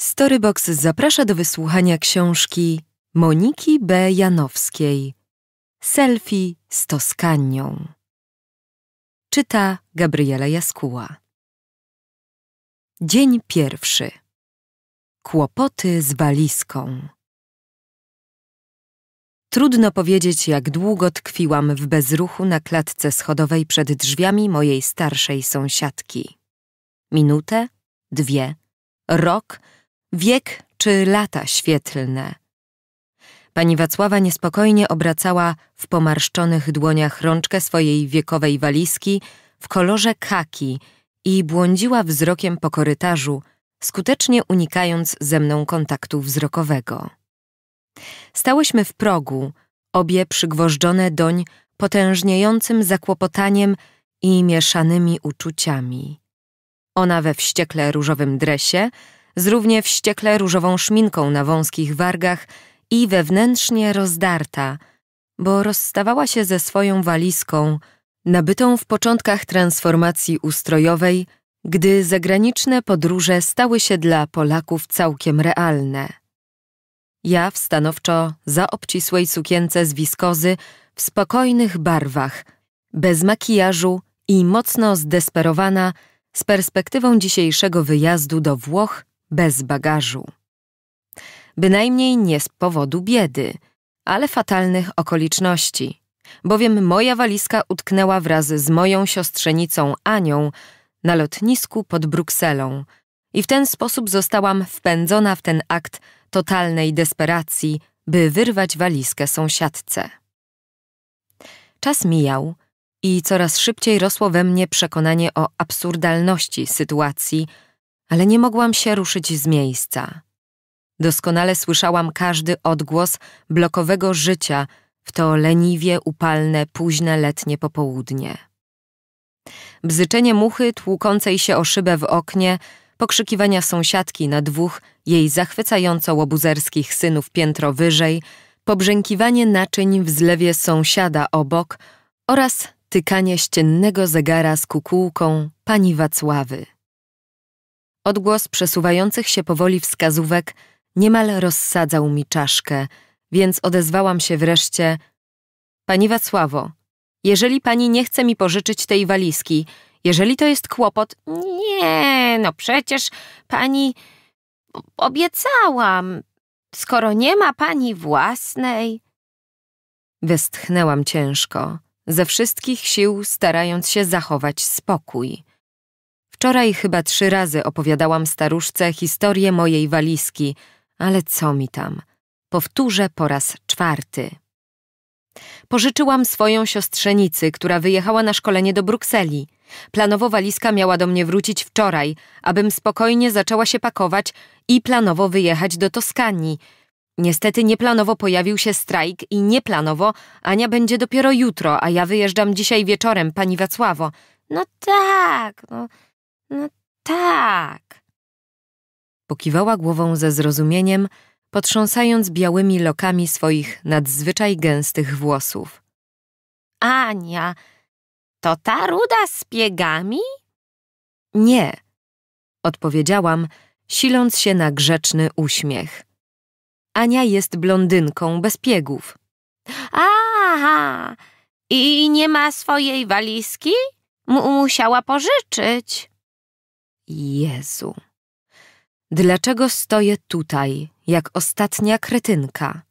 Storybox zaprasza do wysłuchania książki Moniki B. Janowskiej Selfie z Toskanią. Czyta Gabriela Jaskuła. Dzień pierwszy. Kłopoty z walizką. Trudno powiedzieć, jak długo tkwiłam w bezruchu na klatce schodowej przed drzwiami mojej starszej sąsiadki. Minutę, dwie, rok – wiek czy lata świetlne. Pani Wacława niespokojnie obracała w pomarszczonych dłoniach rączkę swojej wiekowej walizki w kolorze kaki i błądziła wzrokiem po korytarzu, skutecznie unikając ze mną kontaktu wzrokowego. Stałyśmy w progu, obie przygwożdżone doń potężniejącym zakłopotaniem i mieszanymi uczuciami. Ona we wściekle różowym dresie, z równie wściekle różową szminką na wąskich wargach i wewnętrznie rozdarta, bo rozstawała się ze swoją walizką, nabytą w początkach transformacji ustrojowej, gdy zagraniczne podróże stały się dla Polaków całkiem realne. Ja w stanowczo zaobcisłej sukience z wiskozy, w spokojnych barwach, bez makijażu i mocno zdesperowana z perspektywą dzisiejszego wyjazdu do Włoch bez bagażu. Bynajmniej nie z powodu biedy, ale fatalnych okoliczności, bowiem moja walizka utknęła wraz z moją siostrzenicą Anią na lotnisku pod Brukselą i w ten sposób zostałam wpędzona w ten akt totalnej desperacji, by wyrwać walizkę sąsiadce. Czas mijał i coraz szybciej rosło we mnie przekonanie o absurdalności sytuacji – ale nie mogłam się ruszyć z miejsca. Doskonale słyszałam każdy odgłos blokowego życia w to leniwie upalne, późne letnie popołudnie. Bzyczenie muchy tłukącej się o szybę w oknie, pokrzykiwania sąsiadki na dwóch jej zachwycająco łobuzerskich synów piętro wyżej, pobrzękiwanie naczyń w zlewie sąsiada obok oraz tykanie ściennego zegara z kukułką pani Wacławy. Odgłos przesuwających się powoli wskazówek niemal rozsadzał mi czaszkę, więc odezwałam się wreszcie: Pani Wacławo, jeżeli pani nie chce mi pożyczyć tej walizki, jeżeli to jest kłopot, nie, no przecież pani obiecałam, skoro nie ma pani własnej. Westchnęłam ciężko, ze wszystkich sił starając się zachować spokój. Wczoraj chyba trzy razy opowiadałam staruszce historię mojej walizki, ale co mi tam? Powtórzę po raz czwarty. Pożyczyłam swoją siostrzenicy, która wyjechała na szkolenie do Brukseli. Planowo walizka miała do mnie wrócić wczoraj, abym spokojnie zaczęła się pakować i planowo wyjechać do Toskanii. Niestety nieplanowo pojawił się strajk i nieplanowo Ania będzie dopiero jutro, a ja wyjeżdżam dzisiaj wieczorem, pani Wacławo. No tak, no, no tak. Pokiwała głową ze zrozumieniem, potrząsając białymi lokami swoich nadzwyczaj gęstych włosów. Ania, to ta ruda z piegami? Nie, odpowiedziałam, siląc się na grzeczny uśmiech. Ania jest blondynką bez piegów. Aha! I nie ma swojej walizki? M musiała pożyczyć. Jezu. Dlaczego stoję tutaj, jak ostatnia kretynka?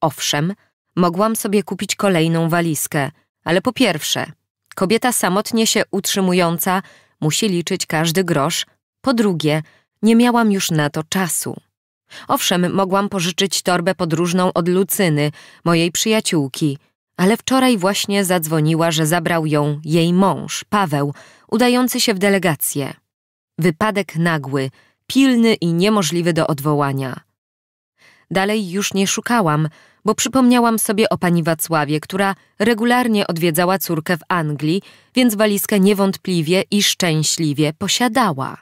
Owszem, mogłam sobie kupić kolejną walizkę, ale po pierwsze, kobieta samotnie się utrzymująca musi liczyć każdy grosz, po drugie, nie miałam już na to czasu. Owszem, mogłam pożyczyć torbę podróżną od Lucyny, mojej przyjaciółki, ale wczoraj właśnie zadzwoniła, że zabrał ją jej mąż, Paweł, udający się w delegację. Wypadek nagły, pilny i niemożliwy do odwołania. Dalej już nie szukałam, bo przypomniałam sobie o pani Wacławie, która regularnie odwiedzała córkę w Anglii, więc walizkę niewątpliwie i szczęśliwie posiadała.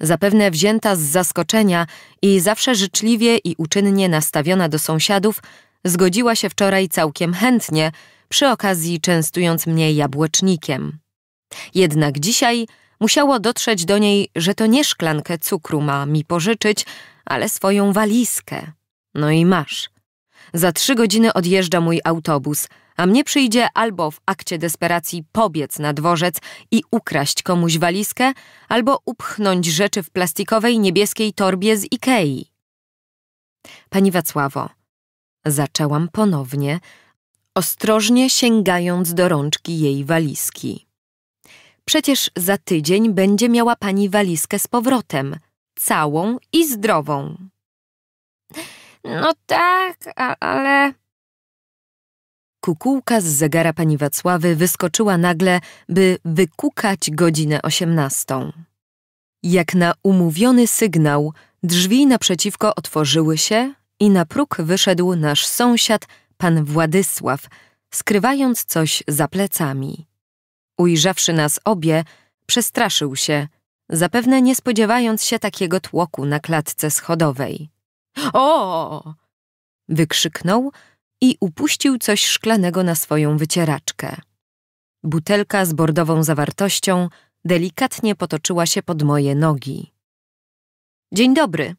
Zapewne wzięta z zaskoczenia i zawsze życzliwie i uczynnie nastawiona do sąsiadów, zgodziła się wczoraj całkiem chętnie, przy okazji częstując mnie jabłecznikiem. Jednak dzisiaj Musiało dotrzeć do niej, że to nie szklankę cukru ma mi pożyczyć, ale swoją walizkę. No i masz. Za trzy godziny odjeżdża mój autobus, a mnie przyjdzie albo w akcie desperacji pobiec na dworzec i ukraść komuś walizkę, albo upchnąć rzeczy w plastikowej niebieskiej torbie z Ikei. Pani Wacławo, zaczęłam ponownie, ostrożnie sięgając do rączki jej walizki. Przecież za tydzień będzie miała pani walizkę z powrotem, całą i zdrową. No tak, ale... Kukułka z zegara pani Wacławy wyskoczyła nagle, by wykukać godzinę osiemnastą. Jak na umówiony sygnał, drzwi naprzeciwko otworzyły się i na próg wyszedł nasz sąsiad, pan Władysław, skrywając coś za plecami. Ujrzawszy nas obie, przestraszył się, zapewne nie spodziewając się takiego tłoku na klatce schodowej. O! wykrzyknął i upuścił coś szklanego na swoją wycieraczkę. Butelka z bordową zawartością delikatnie potoczyła się pod moje nogi. Dzień dobry,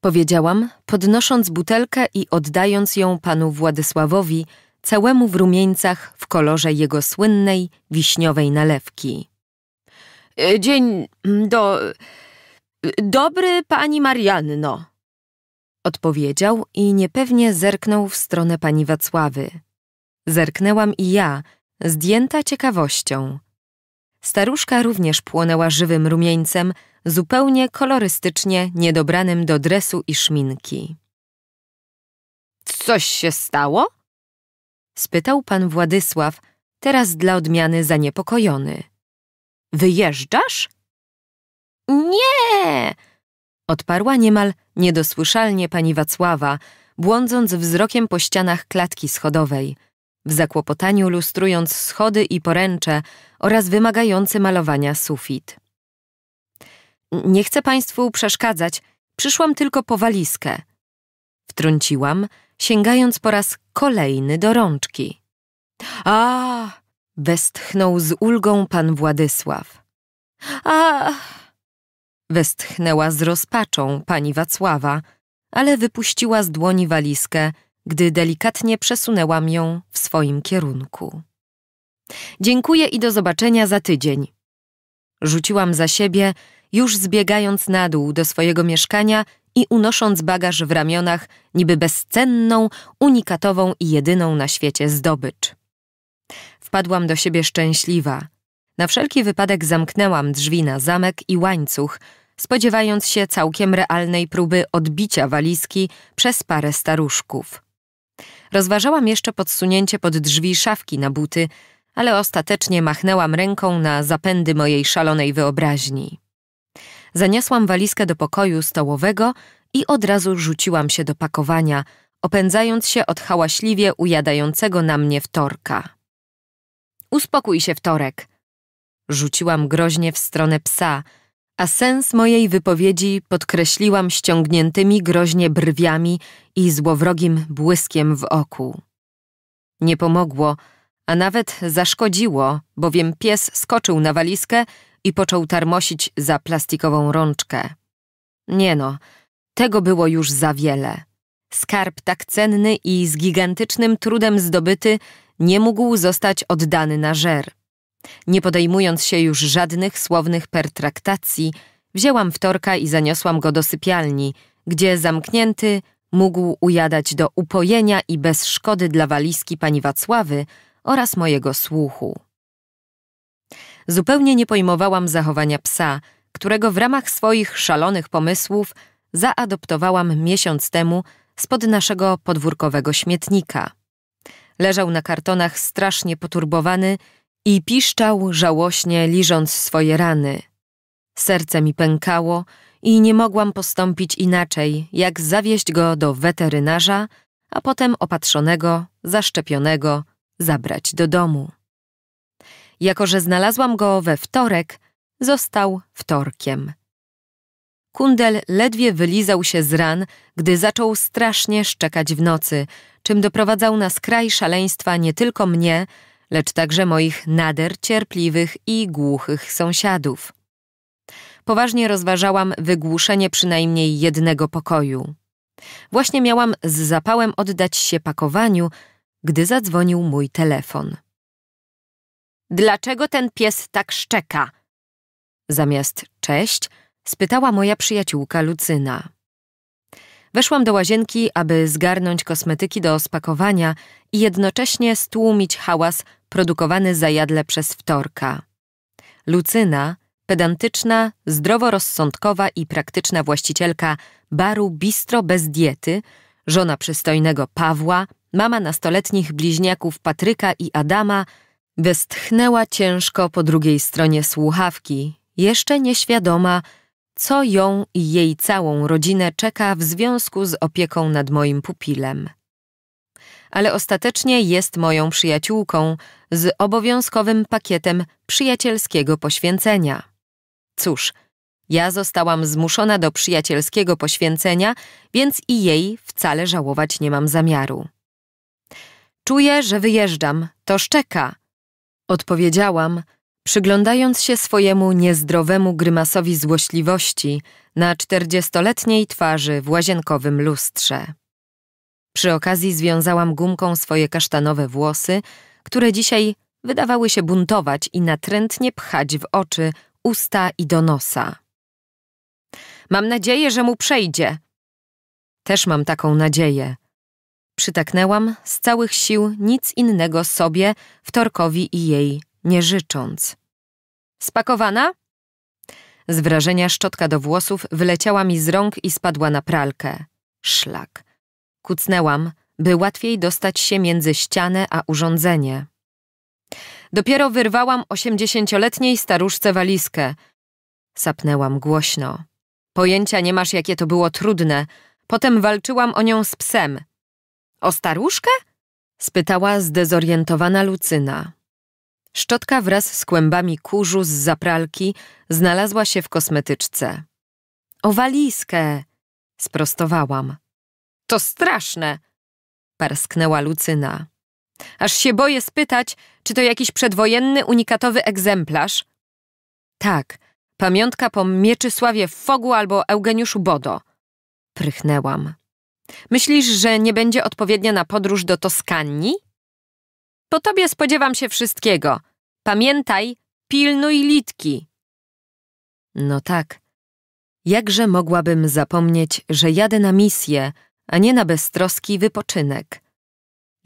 powiedziałam, podnosząc butelkę i oddając ją panu Władysławowi, całemu w rumieńcach w kolorze jego słynnej wiśniowej nalewki. E, dzień mm, do. E, dobry pani Marianno, odpowiedział i niepewnie zerknął w stronę pani Wacławy. Zerknęłam i ja, zdjęta ciekawością. Staruszka również płonęła żywym rumieńcem, zupełnie kolorystycznie niedobranym do dresu i szminki. Coś się stało? spytał pan Władysław, teraz dla odmiany zaniepokojony. Wyjeżdżasz? Nie! Odparła niemal niedosłyszalnie pani Wacława, błądząc wzrokiem po ścianach klatki schodowej, w zakłopotaniu lustrując schody i poręcze oraz wymagający malowania sufit. Nie chcę państwu przeszkadzać, przyszłam tylko po walizkę. Wtrąciłam, sięgając po raz kolejny do rączki. A! westchnął z ulgą pan Władysław. A! westchnęła z rozpaczą pani Wacława, ale wypuściła z dłoni walizkę, gdy delikatnie przesunęłam ją w swoim kierunku. Dziękuję i do zobaczenia za tydzień. Rzuciłam za siebie, już zbiegając na dół do swojego mieszkania i unosząc bagaż w ramionach, niby bezcenną, unikatową i jedyną na świecie zdobycz. Wpadłam do siebie szczęśliwa. Na wszelki wypadek zamknęłam drzwi na zamek i łańcuch, spodziewając się całkiem realnej próby odbicia walizki przez parę staruszków. Rozważałam jeszcze podsunięcie pod drzwi szafki na buty, ale ostatecznie machnęłam ręką na zapędy mojej szalonej wyobraźni. Zaniosłam walizkę do pokoju stołowego i od razu rzuciłam się do pakowania, opędzając się od hałaśliwie ujadającego na mnie wtorka. Uspokój się, wtorek! Rzuciłam groźnie w stronę psa, a sens mojej wypowiedzi podkreśliłam ściągniętymi groźnie brwiami i złowrogim błyskiem w oku. Nie pomogło, a nawet zaszkodziło, bowiem pies skoczył na walizkę i począł tarmosić za plastikową rączkę. Nie no, tego było już za wiele. Skarb tak cenny i z gigantycznym trudem zdobyty nie mógł zostać oddany na żer. Nie podejmując się już żadnych słownych pertraktacji, wzięłam wtorka i zaniosłam go do sypialni, gdzie zamknięty mógł ujadać do upojenia i bez szkody dla walizki pani Wacławy oraz mojego słuchu zupełnie nie pojmowałam zachowania psa, którego w ramach swoich szalonych pomysłów zaadoptowałam miesiąc temu spod naszego podwórkowego śmietnika. Leżał na kartonach strasznie poturbowany i piszczał żałośnie, liżąc swoje rany. Serce mi pękało i nie mogłam postąpić inaczej, jak zawieźć go do weterynarza, a potem opatrzonego, zaszczepionego, zabrać do domu. Jako, że znalazłam go we wtorek, został wtorkiem. Kundel ledwie wylizał się z ran, gdy zaczął strasznie szczekać w nocy, czym doprowadzał na skraj szaleństwa nie tylko mnie, lecz także moich nader cierpliwych i głuchych sąsiadów. Poważnie rozważałam wygłuszenie przynajmniej jednego pokoju. Właśnie miałam z zapałem oddać się pakowaniu, gdy zadzwonił mój telefon. Dlaczego ten pies tak szczeka? Zamiast cześć, spytała moja przyjaciółka Lucyna. Weszłam do łazienki, aby zgarnąć kosmetyki do spakowania i jednocześnie stłumić hałas produkowany zajadle przez wtorka. Lucyna, pedantyczna, zdroworozsądkowa i praktyczna właścicielka baru Bistro bez diety, żona przystojnego Pawła, mama nastoletnich bliźniaków Patryka i Adama, Westchnęła ciężko po drugiej stronie słuchawki, jeszcze nieświadoma, co ją i jej całą rodzinę czeka w związku z opieką nad moim pupilem. Ale ostatecznie jest moją przyjaciółką z obowiązkowym pakietem przyjacielskiego poświęcenia. Cóż, ja zostałam zmuszona do przyjacielskiego poświęcenia, więc i jej wcale żałować nie mam zamiaru. Czuję, że wyjeżdżam, to szczeka – Odpowiedziałam, przyglądając się swojemu niezdrowemu grymasowi złośliwości na czterdziestoletniej twarzy w łazienkowym lustrze. Przy okazji związałam gumką swoje kasztanowe włosy, które dzisiaj wydawały się buntować i natrętnie pchać w oczy, usta i do nosa. Mam nadzieję, że mu przejdzie. Też mam taką nadzieję, Przytaknęłam z całych sił nic innego sobie, wtorkowi i jej, nie życząc. Spakowana? Z wrażenia szczotka do włosów wyleciała mi z rąk i spadła na pralkę. Szlak. Kucnęłam, by łatwiej dostać się między ścianę a urządzenie. Dopiero wyrwałam osiemdziesięcioletniej staruszce walizkę. Sapnęłam głośno. Pojęcia nie masz, jakie to było trudne. Potem walczyłam o nią z psem. O staruszkę? spytała zdezorientowana Lucyna. Szczotka wraz z kłębami kurzu z zapralki znalazła się w kosmetyczce. O walizkę! sprostowałam. To straszne! parsknęła Lucyna. Aż się boję spytać, czy to jakiś przedwojenny unikatowy egzemplarz? Tak, pamiątka po Mieczysławie Fogu albo Eugeniuszu Bodo. Prychnęłam. Myślisz, że nie będzie odpowiednia na podróż do Toskanii? Po tobie spodziewam się wszystkiego. Pamiętaj, pilnuj litki. No tak. Jakże mogłabym zapomnieć, że jadę na misję, a nie na beztroski wypoczynek.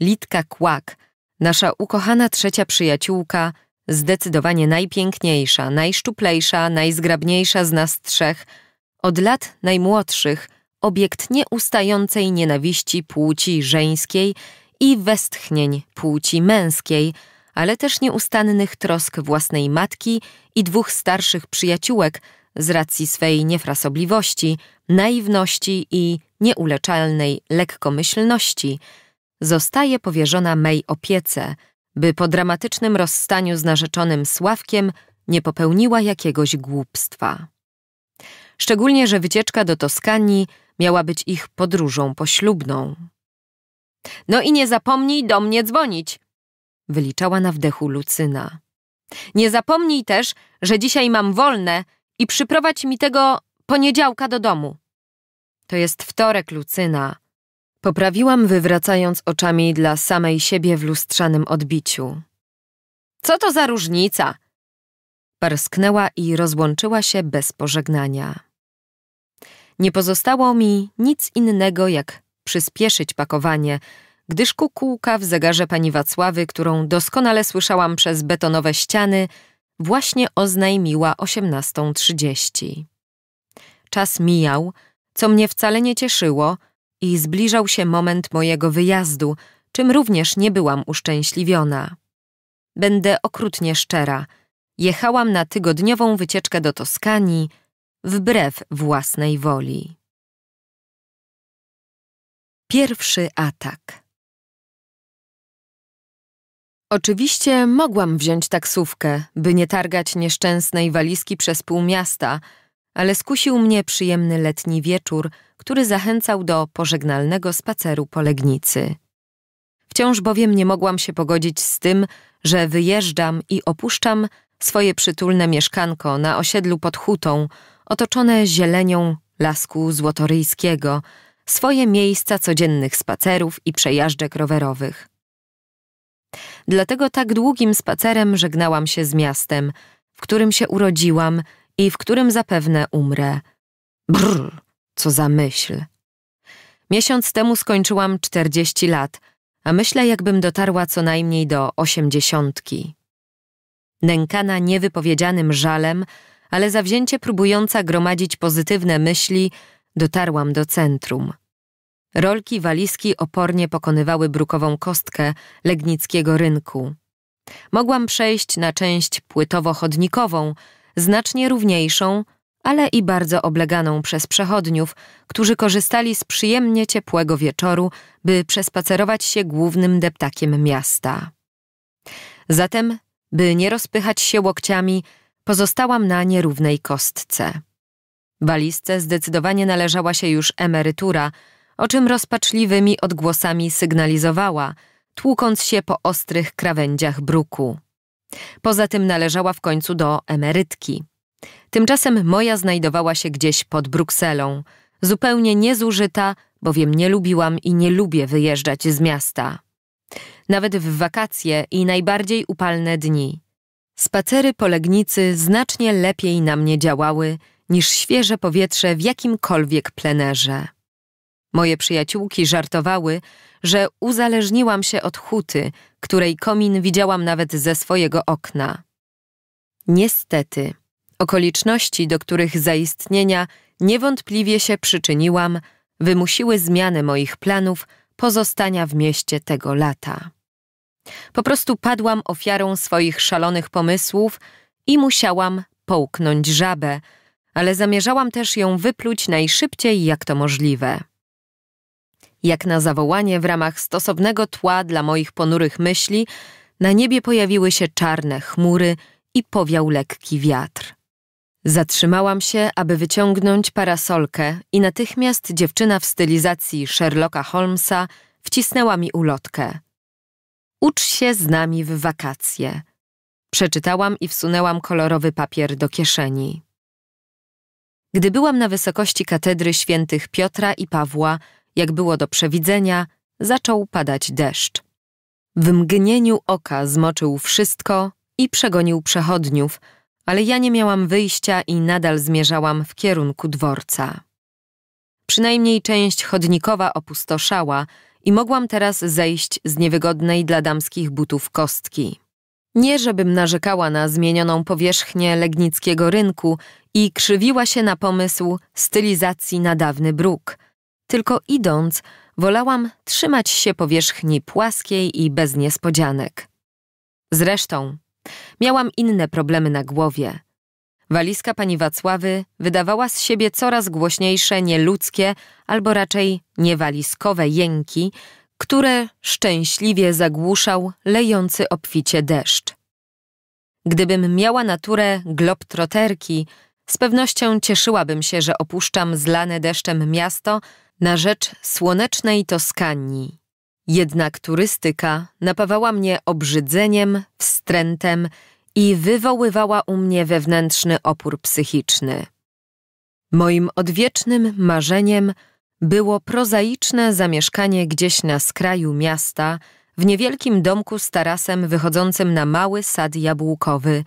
Litka Kłak, nasza ukochana trzecia przyjaciółka, zdecydowanie najpiękniejsza, najszczuplejsza, najzgrabniejsza z nas trzech, od lat najmłodszych – obiekt nieustającej nienawiści płci żeńskiej i westchnień płci męskiej, ale też nieustannych trosk własnej matki i dwóch starszych przyjaciółek z racji swej niefrasobliwości, naiwności i nieuleczalnej lekkomyślności, zostaje powierzona mej opiece, by po dramatycznym rozstaniu z narzeczonym Sławkiem nie popełniła jakiegoś głupstwa. Szczególnie, że wycieczka do Toskanii Miała być ich podróżą poślubną. No i nie zapomnij do mnie dzwonić, wyliczała na wdechu Lucyna. Nie zapomnij też, że dzisiaj mam wolne i przyprowadź mi tego poniedziałka do domu. To jest wtorek, Lucyna. Poprawiłam, wywracając oczami dla samej siebie w lustrzanym odbiciu. Co to za różnica? Parsknęła i rozłączyła się bez pożegnania. Nie pozostało mi nic innego, jak przyspieszyć pakowanie, gdyż kukułka w zegarze pani Wacławy, którą doskonale słyszałam przez betonowe ściany, właśnie oznajmiła 18.30. Czas mijał, co mnie wcale nie cieszyło i zbliżał się moment mojego wyjazdu, czym również nie byłam uszczęśliwiona. Będę okrutnie szczera. Jechałam na tygodniową wycieczkę do Toskanii, wbrew własnej woli. Pierwszy atak. Oczywiście mogłam wziąć taksówkę, by nie targać nieszczęsnej walizki przez pół miasta, ale skusił mnie przyjemny letni wieczór, który zachęcał do pożegnalnego spaceru po Legnicy. Wciąż bowiem nie mogłam się pogodzić z tym, że wyjeżdżam i opuszczam swoje przytulne mieszkanko na osiedlu pod hutą, otoczone zielenią lasku złotoryjskiego, swoje miejsca codziennych spacerów i przejażdżek rowerowych. Dlatego tak długim spacerem żegnałam się z miastem, w którym się urodziłam i w którym zapewne umrę. Brr, co za myśl. Miesiąc temu skończyłam czterdzieści lat, a myślę, jakbym dotarła co najmniej do osiemdziesiątki. Nękana niewypowiedzianym żalem, ale zawzięcie próbująca gromadzić pozytywne myśli, dotarłam do centrum. Rolki walizki opornie pokonywały brukową kostkę legnickiego rynku. Mogłam przejść na część płytowo-chodnikową, znacznie równiejszą, ale i bardzo obleganą przez przechodniów, którzy korzystali z przyjemnie ciepłego wieczoru, by przespacerować się głównym deptakiem miasta. Zatem, by nie rozpychać się łokciami, Pozostałam na nierównej kostce. Walizce zdecydowanie należała się już emerytura, o czym rozpaczliwymi odgłosami sygnalizowała, tłukąc się po ostrych krawędziach bruku. Poza tym należała w końcu do emerytki. Tymczasem moja znajdowała się gdzieś pod Brukselą, zupełnie niezużyta, bowiem nie lubiłam i nie lubię wyjeżdżać z miasta. Nawet w wakacje i najbardziej upalne dni. Spacery po Legnicy znacznie lepiej na mnie działały niż świeże powietrze w jakimkolwiek plenerze. Moje przyjaciółki żartowały, że uzależniłam się od huty, której komin widziałam nawet ze swojego okna. Niestety, okoliczności, do których zaistnienia niewątpliwie się przyczyniłam, wymusiły zmianę moich planów pozostania w mieście tego lata. Po prostu padłam ofiarą swoich szalonych pomysłów i musiałam połknąć żabę, ale zamierzałam też ją wypluć najszybciej jak to możliwe. Jak na zawołanie w ramach stosownego tła dla moich ponurych myśli, na niebie pojawiły się czarne chmury i powiał lekki wiatr. Zatrzymałam się, aby wyciągnąć parasolkę i natychmiast dziewczyna w stylizacji Sherlocka Holmesa wcisnęła mi ulotkę. Ucz się z nami w wakacje. Przeczytałam i wsunęłam kolorowy papier do kieszeni. Gdy byłam na wysokości katedry świętych Piotra i Pawła, jak było do przewidzenia, zaczął padać deszcz. W mgnieniu oka zmoczył wszystko i przegonił przechodniów, ale ja nie miałam wyjścia i nadal zmierzałam w kierunku dworca. Przynajmniej część chodnikowa opustoszała, i mogłam teraz zejść z niewygodnej dla damskich butów kostki. Nie żebym narzekała na zmienioną powierzchnię legnickiego rynku i krzywiła się na pomysł stylizacji na dawny bruk, tylko idąc, wolałam trzymać się powierzchni płaskiej i bez niespodzianek. Zresztą, miałam inne problemy na głowie – Walizka pani Wacławy wydawała z siebie coraz głośniejsze, nieludzkie albo raczej niewaliskowe jęki, które szczęśliwie zagłuszał lejący obficie deszcz. Gdybym miała naturę globtroterki, z pewnością cieszyłabym się, że opuszczam zlane deszczem miasto na rzecz słonecznej Toskanii. Jednak turystyka napawała mnie obrzydzeniem, wstrętem i wywoływała u mnie wewnętrzny opór psychiczny. Moim odwiecznym marzeniem było prozaiczne zamieszkanie gdzieś na skraju miasta, w niewielkim domku z tarasem wychodzącym na mały sad jabłkowy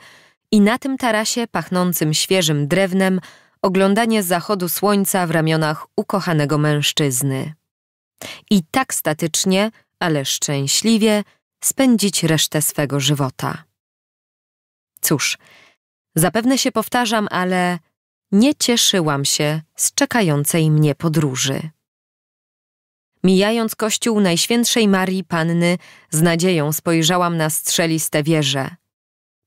i na tym tarasie pachnącym świeżym drewnem oglądanie zachodu słońca w ramionach ukochanego mężczyzny. I tak statycznie, ale szczęśliwie spędzić resztę swego żywota. Cóż, zapewne się powtarzam, ale nie cieszyłam się z czekającej mnie podróży. Mijając kościół Najświętszej Marii Panny, z nadzieją spojrzałam na strzeliste wieże.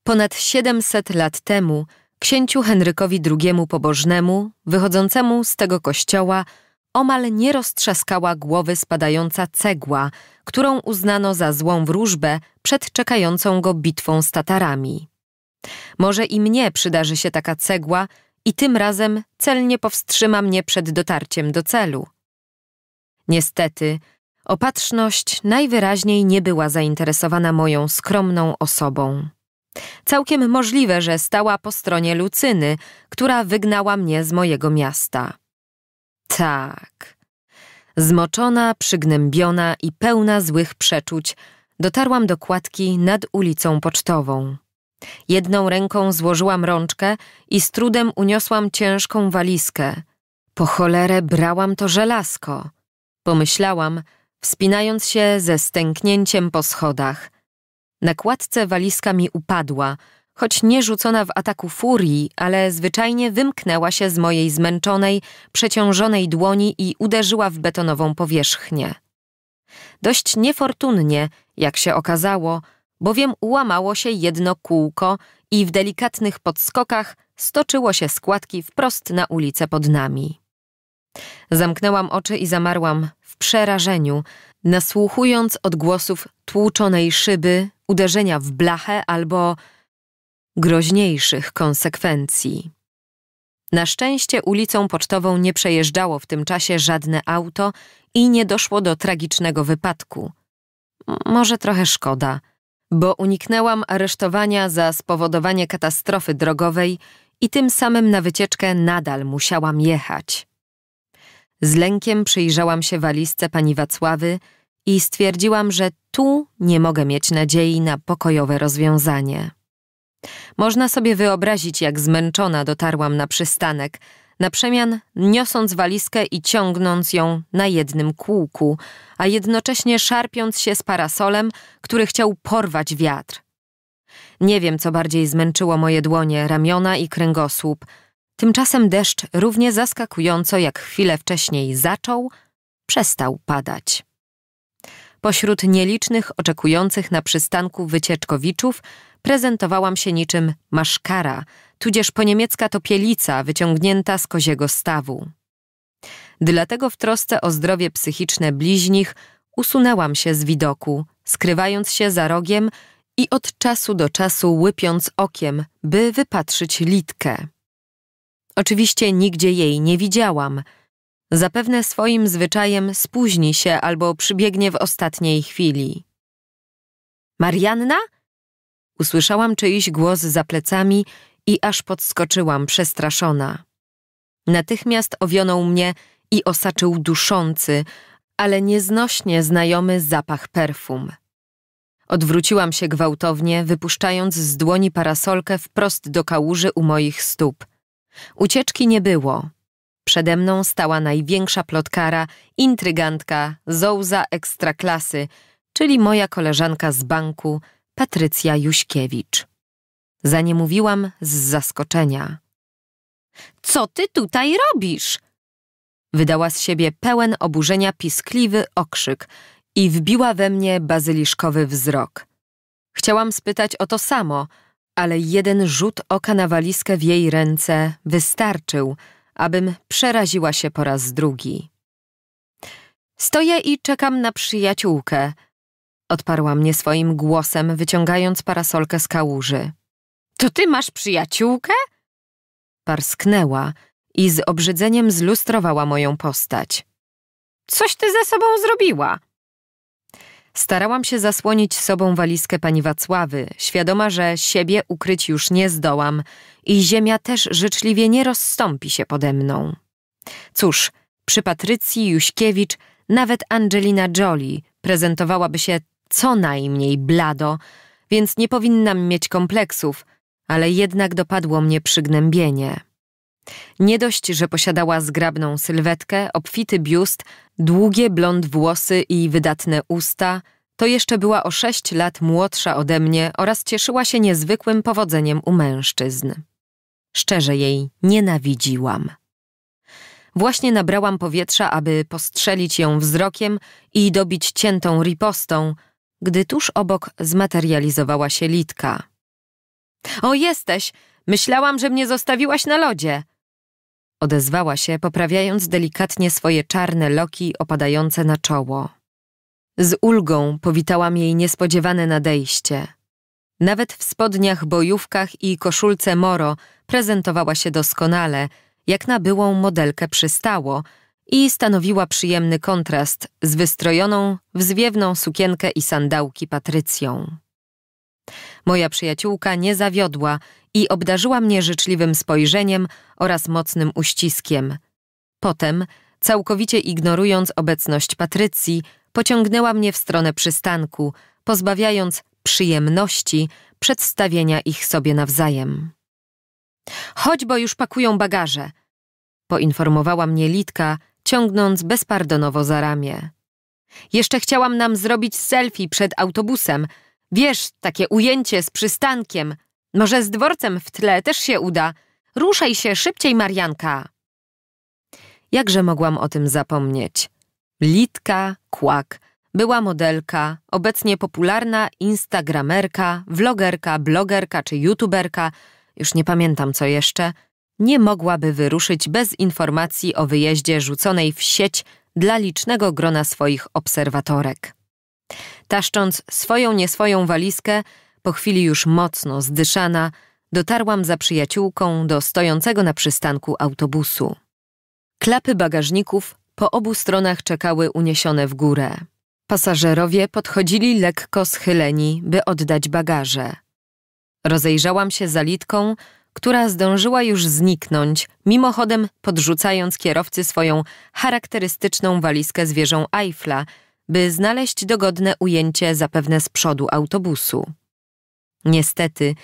Ponad 700 lat temu księciu Henrykowi II Pobożnemu, wychodzącemu z tego kościoła, omal nie roztrzaskała głowy spadająca cegła, którą uznano za złą wróżbę przed czekającą go bitwą z Tatarami. Może i mnie przydarzy się taka cegła i tym razem celnie powstrzyma mnie przed dotarciem do celu. Niestety, opatrzność najwyraźniej nie była zainteresowana moją skromną osobą. Całkiem możliwe, że stała po stronie Lucyny, która wygnała mnie z mojego miasta. Tak. Zmoczona, przygnębiona i pełna złych przeczuć, dotarłam do kładki nad ulicą pocztową. Jedną ręką złożyłam rączkę i z trudem uniosłam ciężką walizkę. Po cholerę brałam to żelazko, pomyślałam, wspinając się ze stęknięciem po schodach. Na kładce walizka mi upadła, choć nie rzucona w ataku furii, ale zwyczajnie wymknęła się z mojej zmęczonej, przeciążonej dłoni i uderzyła w betonową powierzchnię. Dość niefortunnie, jak się okazało, bowiem łamało się jedno kółko i w delikatnych podskokach stoczyło się składki wprost na ulicę pod nami. Zamknęłam oczy i zamarłam w przerażeniu, nasłuchując odgłosów tłuczonej szyby, uderzenia w blachę albo groźniejszych konsekwencji. Na szczęście ulicą pocztową nie przejeżdżało w tym czasie żadne auto i nie doszło do tragicznego wypadku. Może trochę szkoda bo uniknęłam aresztowania za spowodowanie katastrofy drogowej i tym samym na wycieczkę nadal musiałam jechać. Z lękiem przyjrzałam się walizce pani Wacławy i stwierdziłam, że tu nie mogę mieć nadziei na pokojowe rozwiązanie. Można sobie wyobrazić, jak zmęczona dotarłam na przystanek – na przemian niosąc walizkę i ciągnąc ją na jednym kółku, a jednocześnie szarpiąc się z parasolem, który chciał porwać wiatr. Nie wiem, co bardziej zmęczyło moje dłonie, ramiona i kręgosłup. Tymczasem deszcz, równie zaskakująco jak chwilę wcześniej zaczął, przestał padać. Pośród nielicznych oczekujących na przystanku wycieczkowiczów prezentowałam się niczym maszkara – tudzież po niemiecka topielica wyciągnięta z koziego stawu. Dlatego w trosce o zdrowie psychiczne bliźnich usunęłam się z widoku, skrywając się za rogiem i od czasu do czasu łypiąc okiem, by wypatrzyć litkę. Oczywiście nigdzie jej nie widziałam. Zapewne swoim zwyczajem spóźni się albo przybiegnie w ostatniej chwili. Marianna? Usłyszałam czyjś głos za plecami i aż podskoczyłam przestraszona. Natychmiast owionął mnie i osaczył duszący, ale nieznośnie znajomy zapach perfum. Odwróciłam się gwałtownie, wypuszczając z dłoni parasolkę wprost do kałuży u moich stóp. Ucieczki nie było. Przede mną stała największa plotkara, intrygantka, zołza ekstraklasy, czyli moja koleżanka z banku, Patrycja Juśkiewicz. Zaniemówiłam z zaskoczenia. Co ty tutaj robisz? Wydała z siebie pełen oburzenia piskliwy okrzyk i wbiła we mnie bazyliszkowy wzrok. Chciałam spytać o to samo, ale jeden rzut oka na walizkę w jej ręce wystarczył, abym przeraziła się po raz drugi. Stoję i czekam na przyjaciółkę, odparła mnie swoim głosem, wyciągając parasolkę z kałuży. To ty masz przyjaciółkę? Parsknęła i z obrzydzeniem zlustrowała moją postać. Coś ty ze sobą zrobiła? Starałam się zasłonić sobą walizkę pani Wacławy, świadoma, że siebie ukryć już nie zdołam i ziemia też życzliwie nie rozstąpi się pode mną. Cóż, przy Patrycji Juśkiewicz nawet Angelina Jolie prezentowałaby się co najmniej blado, więc nie powinnam mieć kompleksów, ale jednak dopadło mnie przygnębienie. Nie dość, że posiadała zgrabną sylwetkę, obfity biust, długie blond włosy i wydatne usta, to jeszcze była o sześć lat młodsza ode mnie oraz cieszyła się niezwykłym powodzeniem u mężczyzn. Szczerze jej nienawidziłam. Właśnie nabrałam powietrza, aby postrzelić ją wzrokiem i dobić ciętą ripostą, gdy tuż obok zmaterializowała się litka. O, jesteś! Myślałam, że mnie zostawiłaś na lodzie. Odezwała się, poprawiając delikatnie swoje czarne loki opadające na czoło. Z ulgą powitałam jej niespodziewane nadejście. Nawet w spodniach, bojówkach i koszulce Moro prezentowała się doskonale, jak na byłą modelkę przystało i stanowiła przyjemny kontrast z wystrojoną w zwiewną sukienkę i sandałki Patrycją. Moja przyjaciółka nie zawiodła i obdarzyła mnie życzliwym spojrzeniem oraz mocnym uściskiem. Potem, całkowicie ignorując obecność Patrycji, pociągnęła mnie w stronę przystanku, pozbawiając przyjemności przedstawienia ich sobie nawzajem. Chodź, bo już pakują bagaże, poinformowała mnie Litka, ciągnąc bezpardonowo za ramię. Jeszcze chciałam nam zrobić selfie przed autobusem, Wiesz, takie ujęcie z przystankiem. Może z dworcem w tle też się uda. Ruszaj się szybciej, Marianka. Jakże mogłam o tym zapomnieć? Litka Kłak była modelka, obecnie popularna instagramerka, vlogerka, blogerka czy youtuberka, już nie pamiętam co jeszcze, nie mogłaby wyruszyć bez informacji o wyjeździe rzuconej w sieć dla licznego grona swoich obserwatorek. Taszcząc swoją nieswoją walizkę, po chwili już mocno zdyszana, dotarłam za przyjaciółką do stojącego na przystanku autobusu. Klapy bagażników po obu stronach czekały uniesione w górę. Pasażerowie podchodzili lekko schyleni, by oddać bagaże. Rozejrzałam się za Litką, która zdążyła już zniknąć, mimochodem podrzucając kierowcy swoją charakterystyczną walizkę z wieżą Eiffla – by znaleźć dogodne ujęcie zapewne z przodu autobusu. Niestety,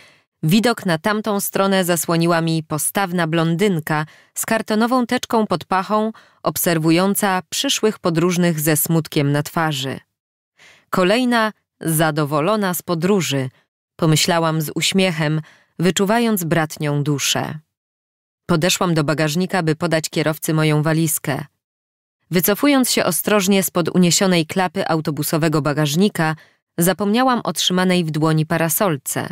widok na tamtą stronę zasłoniła mi postawna blondynka z kartonową teczką pod pachą, obserwująca przyszłych podróżnych ze smutkiem na twarzy. Kolejna, zadowolona z podróży, pomyślałam z uśmiechem, wyczuwając bratnią duszę. Podeszłam do bagażnika, by podać kierowcy moją walizkę. Wycofując się ostrożnie spod uniesionej klapy autobusowego bagażnika, zapomniałam otrzymanej w dłoni parasolce.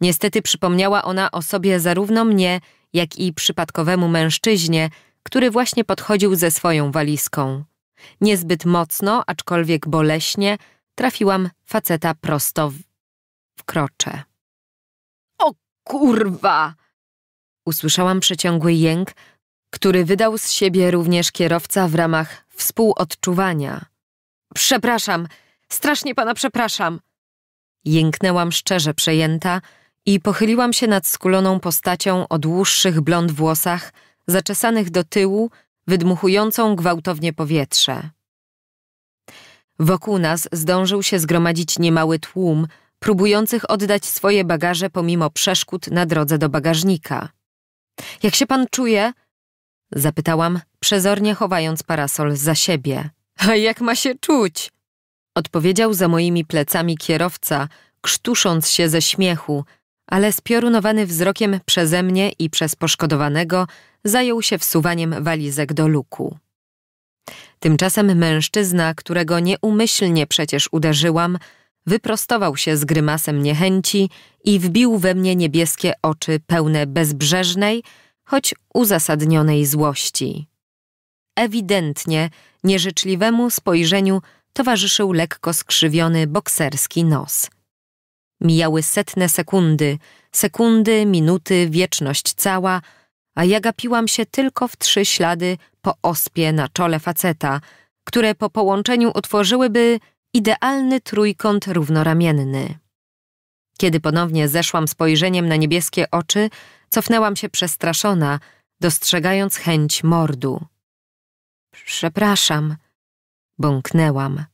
Niestety przypomniała ona o sobie zarówno mnie, jak i przypadkowemu mężczyźnie, który właśnie podchodził ze swoją walizką. Niezbyt mocno, aczkolwiek boleśnie, trafiłam faceta prosto w, w krocze. O kurwa! Usłyszałam przeciągły jęk, który wydał z siebie również kierowca w ramach współodczuwania. Przepraszam, strasznie pana przepraszam. Jęknęłam szczerze przejęta i pochyliłam się nad skuloną postacią o dłuższych blond włosach, zaczesanych do tyłu, wydmuchującą gwałtownie powietrze. Wokół nas zdążył się zgromadzić niemały tłum, próbujących oddać swoje bagaże pomimo przeszkód na drodze do bagażnika. Jak się pan czuje? Zapytałam, przezornie chowając parasol za siebie. A jak ma się czuć? Odpowiedział za moimi plecami kierowca, krztusząc się ze śmiechu, ale spiorunowany wzrokiem przeze mnie i przez poszkodowanego zajął się wsuwaniem walizek do luku. Tymczasem mężczyzna, którego nieumyślnie przecież uderzyłam, wyprostował się z grymasem niechęci i wbił we mnie niebieskie oczy pełne bezbrzeżnej, choć uzasadnionej złości. Ewidentnie nieżyczliwemu spojrzeniu towarzyszył lekko skrzywiony bokserski nos. Mijały setne sekundy, sekundy, minuty, wieczność cała, a ja gapiłam się tylko w trzy ślady po ospie na czole faceta, które po połączeniu otworzyłyby idealny trójkąt równoramienny. Kiedy ponownie zeszłam spojrzeniem na niebieskie oczy, Cofnęłam się przestraszona, dostrzegając chęć mordu. Przepraszam, bąknęłam.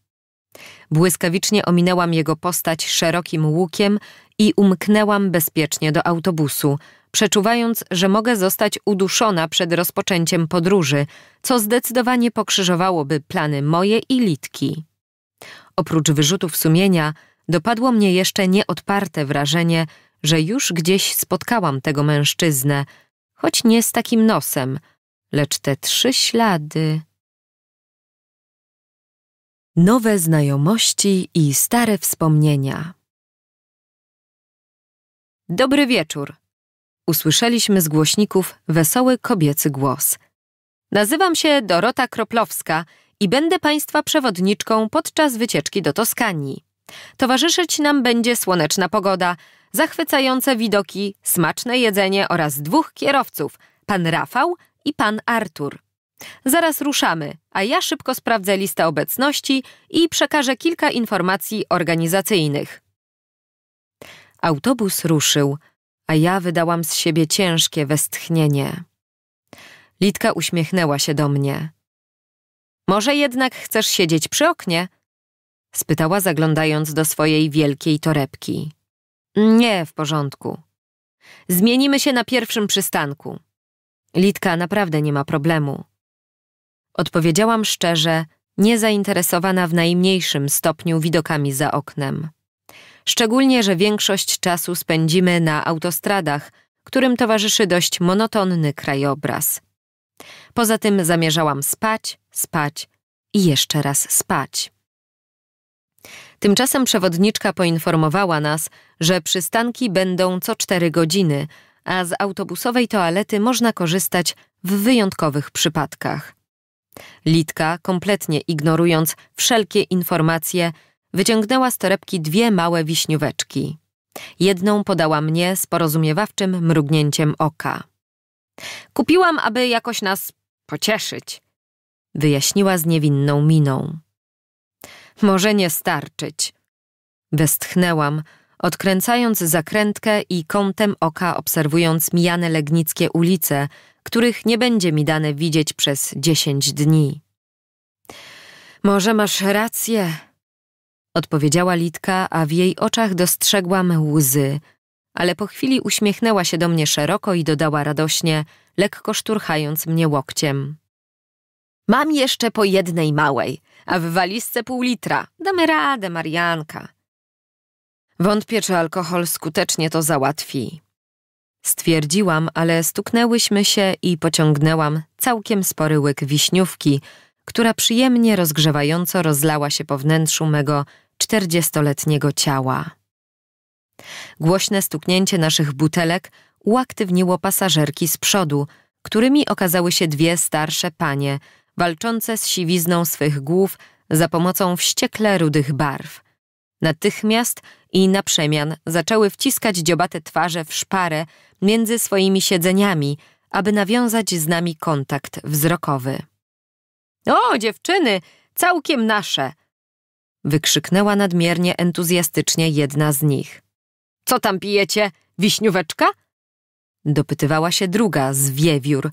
Błyskawicznie ominęłam jego postać szerokim łukiem i umknęłam bezpiecznie do autobusu, przeczuwając, że mogę zostać uduszona przed rozpoczęciem podróży, co zdecydowanie pokrzyżowałoby plany moje i Litki. Oprócz wyrzutów sumienia, dopadło mnie jeszcze nieodparte wrażenie, że już gdzieś spotkałam tego mężczyznę, choć nie z takim nosem, lecz te trzy ślady. Nowe znajomości i stare wspomnienia. Dobry wieczór. Usłyszeliśmy z głośników wesoły kobiecy głos. Nazywam się Dorota Kroplowska i będę Państwa przewodniczką podczas wycieczki do Toskanii. Towarzyszyć nam będzie słoneczna pogoda, zachwycające widoki, smaczne jedzenie oraz dwóch kierowców, pan Rafał i pan Artur. Zaraz ruszamy, a ja szybko sprawdzę listę obecności i przekażę kilka informacji organizacyjnych. Autobus ruszył, a ja wydałam z siebie ciężkie westchnienie. Litka uśmiechnęła się do mnie. Może jednak chcesz siedzieć przy oknie? spytała, zaglądając do swojej wielkiej torebki. Nie, w porządku. Zmienimy się na pierwszym przystanku. Litka naprawdę nie ma problemu. Odpowiedziałam szczerze, niezainteresowana w najmniejszym stopniu widokami za oknem. Szczególnie, że większość czasu spędzimy na autostradach, którym towarzyszy dość monotonny krajobraz. Poza tym zamierzałam spać, spać i jeszcze raz spać. Tymczasem przewodniczka poinformowała nas, że przystanki będą co cztery godziny, a z autobusowej toalety można korzystać w wyjątkowych przypadkach. Litka, kompletnie ignorując wszelkie informacje, wyciągnęła z torebki dwie małe wiśnióweczki. Jedną podała mnie z porozumiewawczym mrugnięciem oka. Kupiłam, aby jakoś nas pocieszyć, wyjaśniła z niewinną miną. Może nie starczyć. Westchnęłam, odkręcając zakrętkę i kątem oka obserwując mijane legnickie ulice, których nie będzie mi dane widzieć przez dziesięć dni. Może masz rację, odpowiedziała Litka, a w jej oczach dostrzegłam łzy, ale po chwili uśmiechnęła się do mnie szeroko i dodała radośnie, lekko szturchając mnie łokciem. Mam jeszcze po jednej małej, a w walizce pół litra. Damy radę, Marianka. Wątpię, czy alkohol skutecznie to załatwi. Stwierdziłam, ale stuknęłyśmy się i pociągnęłam całkiem spory łyk wiśniówki, która przyjemnie rozgrzewająco rozlała się po wnętrzu mego czterdziestoletniego ciała. Głośne stuknięcie naszych butelek uaktywniło pasażerki z przodu, którymi okazały się dwie starsze panie – walczące z siwizną swych głów za pomocą wściekle rudych barw. Natychmiast i na przemian zaczęły wciskać dziobate twarze w szparę między swoimi siedzeniami, aby nawiązać z nami kontakt wzrokowy. O, dziewczyny, całkiem nasze! wykrzyknęła nadmiernie entuzjastycznie jedna z nich. Co tam pijecie? Wiśnióweczka? Dopytywała się druga z wiewiór,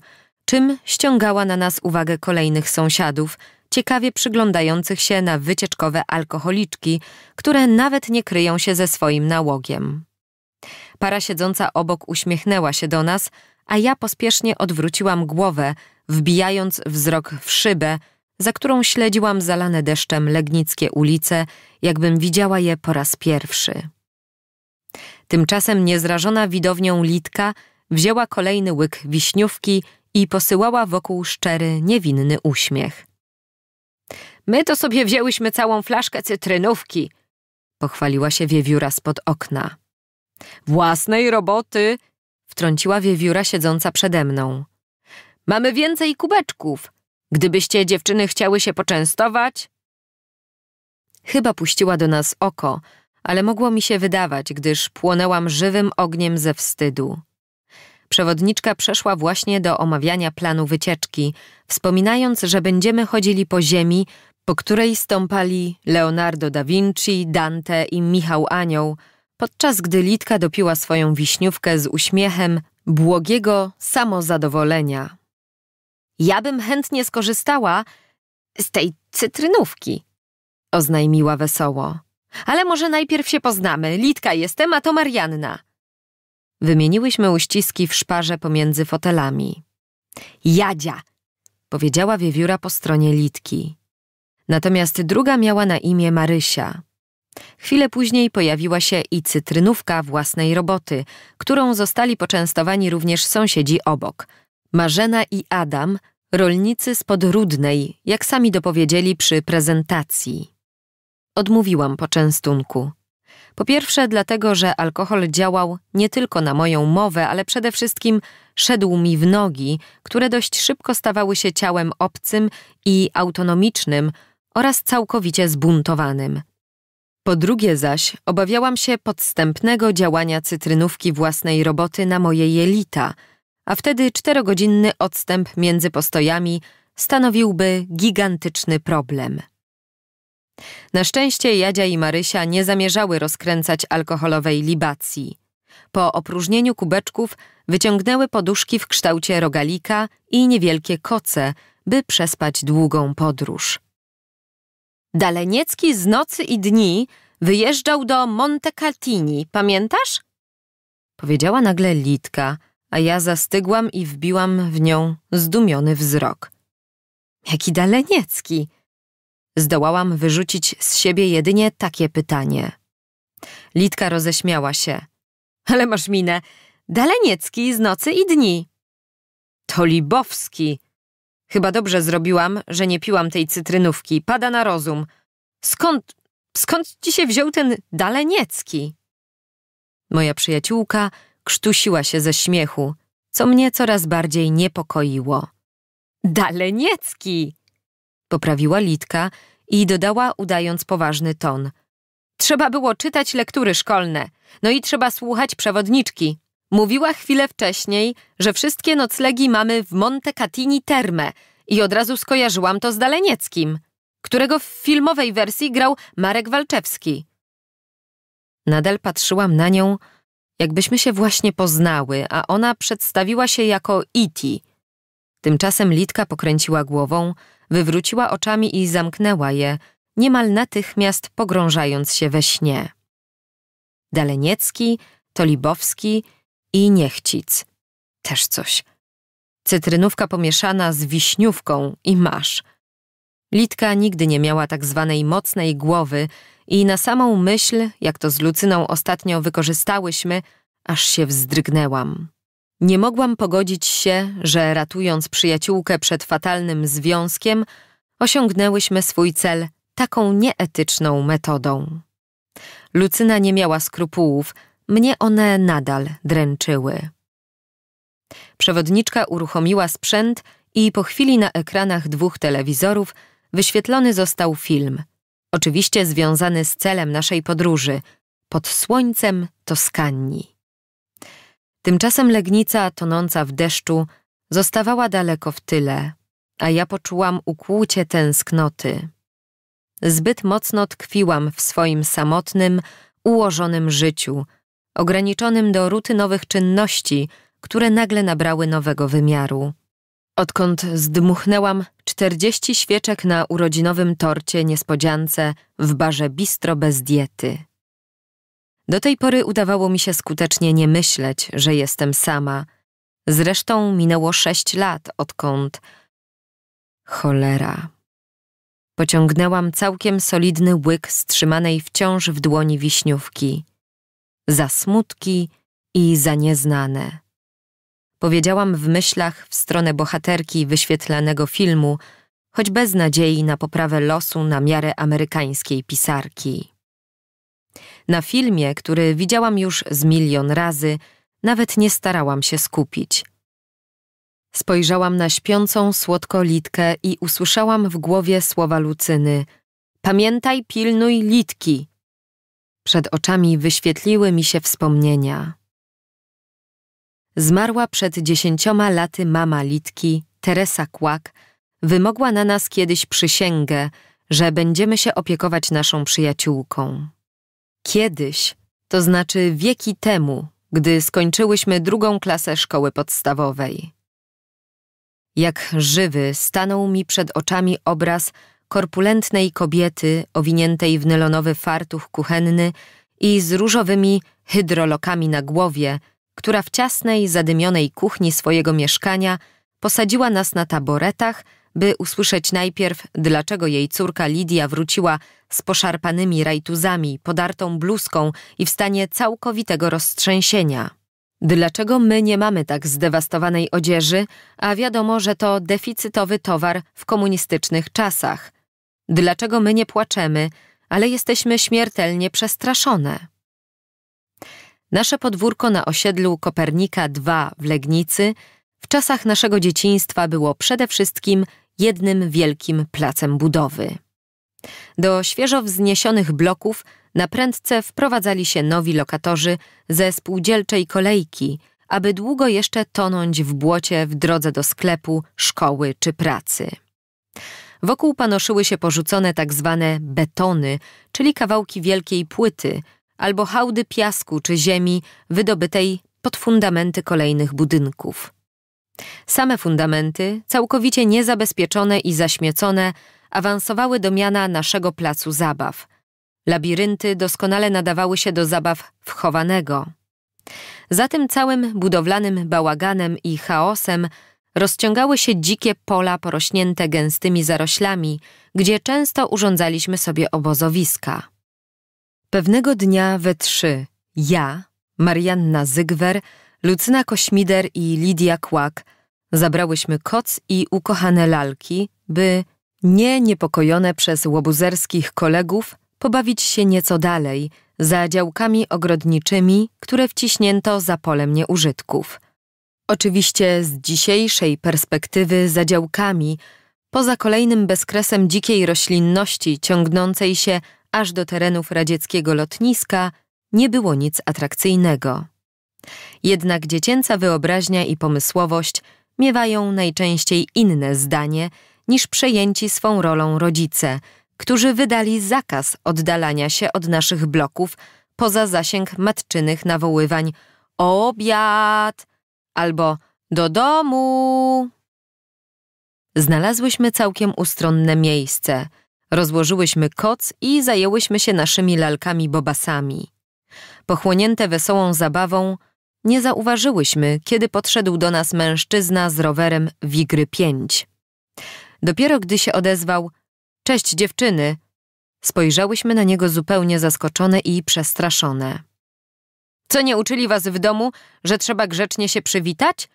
czym ściągała na nas uwagę kolejnych sąsiadów, ciekawie przyglądających się na wycieczkowe alkoholiczki, które nawet nie kryją się ze swoim nałogiem. Para siedząca obok uśmiechnęła się do nas, a ja pospiesznie odwróciłam głowę, wbijając wzrok w szybę, za którą śledziłam zalane deszczem legnickie ulice, jakbym widziała je po raz pierwszy. Tymczasem niezrażona widownią Litka wzięła kolejny łyk wiśniówki, i posyłała wokół szczery, niewinny uśmiech. My to sobie wzięłyśmy całą flaszkę cytrynówki, pochwaliła się wiewióra spod okna. Własnej roboty, wtrąciła wiewióra siedząca przede mną. Mamy więcej kubeczków. Gdybyście dziewczyny chciały się poczęstować? Chyba puściła do nas oko, ale mogło mi się wydawać, gdyż płonęłam żywym ogniem ze wstydu. Przewodniczka przeszła właśnie do omawiania planu wycieczki, wspominając, że będziemy chodzili po ziemi, po której stąpali Leonardo da Vinci, Dante i Michał Anioł, podczas gdy Litka dopiła swoją wiśniówkę z uśmiechem błogiego samozadowolenia. Ja bym chętnie skorzystała z tej cytrynówki, oznajmiła wesoło. Ale może najpierw się poznamy. Litka jestem, a to Marianna. Wymieniłyśmy uściski w szparze pomiędzy fotelami. Jadzia! powiedziała wiewióra po stronie Litki. Natomiast druga miała na imię Marysia. Chwilę później pojawiła się i cytrynówka własnej roboty, którą zostali poczęstowani również sąsiedzi obok. Marzena i Adam, rolnicy z Podrudnej, jak sami dopowiedzieli przy prezentacji. Odmówiłam poczęstunku. Po pierwsze, dlatego, że alkohol działał nie tylko na moją mowę, ale przede wszystkim szedł mi w nogi, które dość szybko stawały się ciałem obcym i autonomicznym oraz całkowicie zbuntowanym. Po drugie zaś, obawiałam się podstępnego działania cytrynówki własnej roboty na moje jelita, a wtedy czterogodzinny odstęp między postojami stanowiłby gigantyczny problem. Na szczęście Jadzia i Marysia nie zamierzały rozkręcać alkoholowej libacji. Po opróżnieniu kubeczków wyciągnęły poduszki w kształcie rogalika i niewielkie koce, by przespać długą podróż. Daleniecki z nocy i dni wyjeżdżał do Monte Montecatini, pamiętasz? Powiedziała nagle Litka, a ja zastygłam i wbiłam w nią zdumiony wzrok. Jaki Daleniecki! Zdołałam wyrzucić z siebie jedynie takie pytanie. Litka roześmiała się. Ale masz minę. Daleniecki z nocy i dni. To Libowski. Chyba dobrze zrobiłam, że nie piłam tej cytrynówki. Pada na rozum. Skąd, skąd ci się wziął ten Daleniecki? Moja przyjaciółka krztusiła się ze śmiechu, co mnie coraz bardziej niepokoiło. Daleniecki! Poprawiła Litka i dodała, udając poważny ton. Trzeba było czytać lektury szkolne, no i trzeba słuchać przewodniczki. Mówiła chwilę wcześniej, że wszystkie noclegi mamy w Montecatini Terme i od razu skojarzyłam to z Dalenieckim, którego w filmowej wersji grał Marek Walczewski. Nadal patrzyłam na nią, jakbyśmy się właśnie poznały, a ona przedstawiła się jako Iti. Tymczasem Litka pokręciła głową, wywróciła oczami i zamknęła je, niemal natychmiast pogrążając się we śnie. Daleniecki, Tolibowski i Niechcic. Też coś. Cytrynówka pomieszana z wiśniówką i masz. Litka nigdy nie miała tak zwanej mocnej głowy i na samą myśl, jak to z Lucyną ostatnio wykorzystałyśmy, aż się wzdrygnęłam. Nie mogłam pogodzić się, że ratując przyjaciółkę przed fatalnym związkiem, osiągnęłyśmy swój cel taką nieetyczną metodą. Lucyna nie miała skrupułów, mnie one nadal dręczyły. Przewodniczka uruchomiła sprzęt i po chwili na ekranach dwóch telewizorów wyświetlony został film, oczywiście związany z celem naszej podróży pod słońcem Toskanii. Tymczasem Legnica, tonąca w deszczu, zostawała daleko w tyle, a ja poczułam ukłucie tęsknoty. Zbyt mocno tkwiłam w swoim samotnym, ułożonym życiu, ograniczonym do rutynowych czynności, które nagle nabrały nowego wymiaru. Odkąd zdmuchnęłam czterdzieści świeczek na urodzinowym torcie niespodziance w barze bistro bez diety. Do tej pory udawało mi się skutecznie nie myśleć, że jestem sama. Zresztą minęło sześć lat, odkąd. Cholera. Pociągnęłam całkiem solidny łyk strzymanej wciąż w dłoni wiśniówki. Za smutki i za nieznane. Powiedziałam w myślach w stronę bohaterki wyświetlanego filmu, choć bez nadziei na poprawę losu na miarę amerykańskiej pisarki. Na filmie, który widziałam już z milion razy, nawet nie starałam się skupić. Spojrzałam na śpiącą słodko-litkę i usłyszałam w głowie słowa Lucyny. Pamiętaj, pilnuj litki! Przed oczami wyświetliły mi się wspomnienia. Zmarła przed dziesięcioma laty mama Litki, Teresa Kłak, wymogła na nas kiedyś przysięgę, że będziemy się opiekować naszą przyjaciółką. Kiedyś, to znaczy wieki temu, gdy skończyłyśmy drugą klasę szkoły podstawowej. Jak żywy stanął mi przed oczami obraz korpulentnej kobiety owiniętej w nylonowy fartuch kuchenny i z różowymi hydrolokami na głowie, która w ciasnej, zadymionej kuchni swojego mieszkania posadziła nas na taboretach – by usłyszeć najpierw, dlaczego jej córka Lidia wróciła z poszarpanymi rajtuzami, podartą bluzką i w stanie całkowitego roztrzęsienia. Dlaczego my nie mamy tak zdewastowanej odzieży, a wiadomo, że to deficytowy towar w komunistycznych czasach? Dlaczego my nie płaczemy, ale jesteśmy śmiertelnie przestraszone? Nasze podwórko na osiedlu Kopernika 2 w Legnicy w czasach naszego dzieciństwa było przede wszystkim jednym wielkim placem budowy. Do świeżo wzniesionych bloków na prędce wprowadzali się nowi lokatorzy ze spółdzielczej kolejki, aby długo jeszcze tonąć w błocie w drodze do sklepu, szkoły czy pracy. Wokół panoszyły się porzucone tak zwane betony, czyli kawałki wielkiej płyty albo hałdy piasku czy ziemi wydobytej pod fundamenty kolejnych budynków. Same fundamenty, całkowicie niezabezpieczone i zaśmiecone, awansowały do miana naszego placu zabaw. Labirynty doskonale nadawały się do zabaw wchowanego. Za tym całym budowlanym bałaganem i chaosem rozciągały się dzikie pola porośnięte gęstymi zaroślami, gdzie często urządzaliśmy sobie obozowiska. Pewnego dnia we trzy ja, Marianna Zygwer, Lucyna Kośmider i Lidia Kłak zabrałyśmy koc i ukochane lalki, by nie niepokojone przez łobuzerskich kolegów pobawić się nieco dalej, za działkami ogrodniczymi, które wciśnięto za polem nieużytków. Oczywiście z dzisiejszej perspektywy za działkami, poza kolejnym bezkresem dzikiej roślinności ciągnącej się aż do terenów radzieckiego lotniska, nie było nic atrakcyjnego. Jednak dziecięca wyobraźnia i pomysłowość miewają najczęściej inne zdanie niż przejęci swą rolą rodzice, którzy wydali zakaz oddalania się od naszych bloków poza zasięg matczynych nawoływań obiad albo do domu. Znalazłyśmy całkiem ustronne miejsce. Rozłożyłyśmy koc i zajęłyśmy się naszymi lalkami bobasami. Pochłonięte wesołą zabawą, nie zauważyłyśmy, kiedy podszedł do nas mężczyzna z rowerem Wigry 5. Dopiero gdy się odezwał Cześć dziewczyny, spojrzałyśmy na niego zupełnie zaskoczone i przestraszone. Co nie uczyli was w domu, że trzeba grzecznie się przywitać?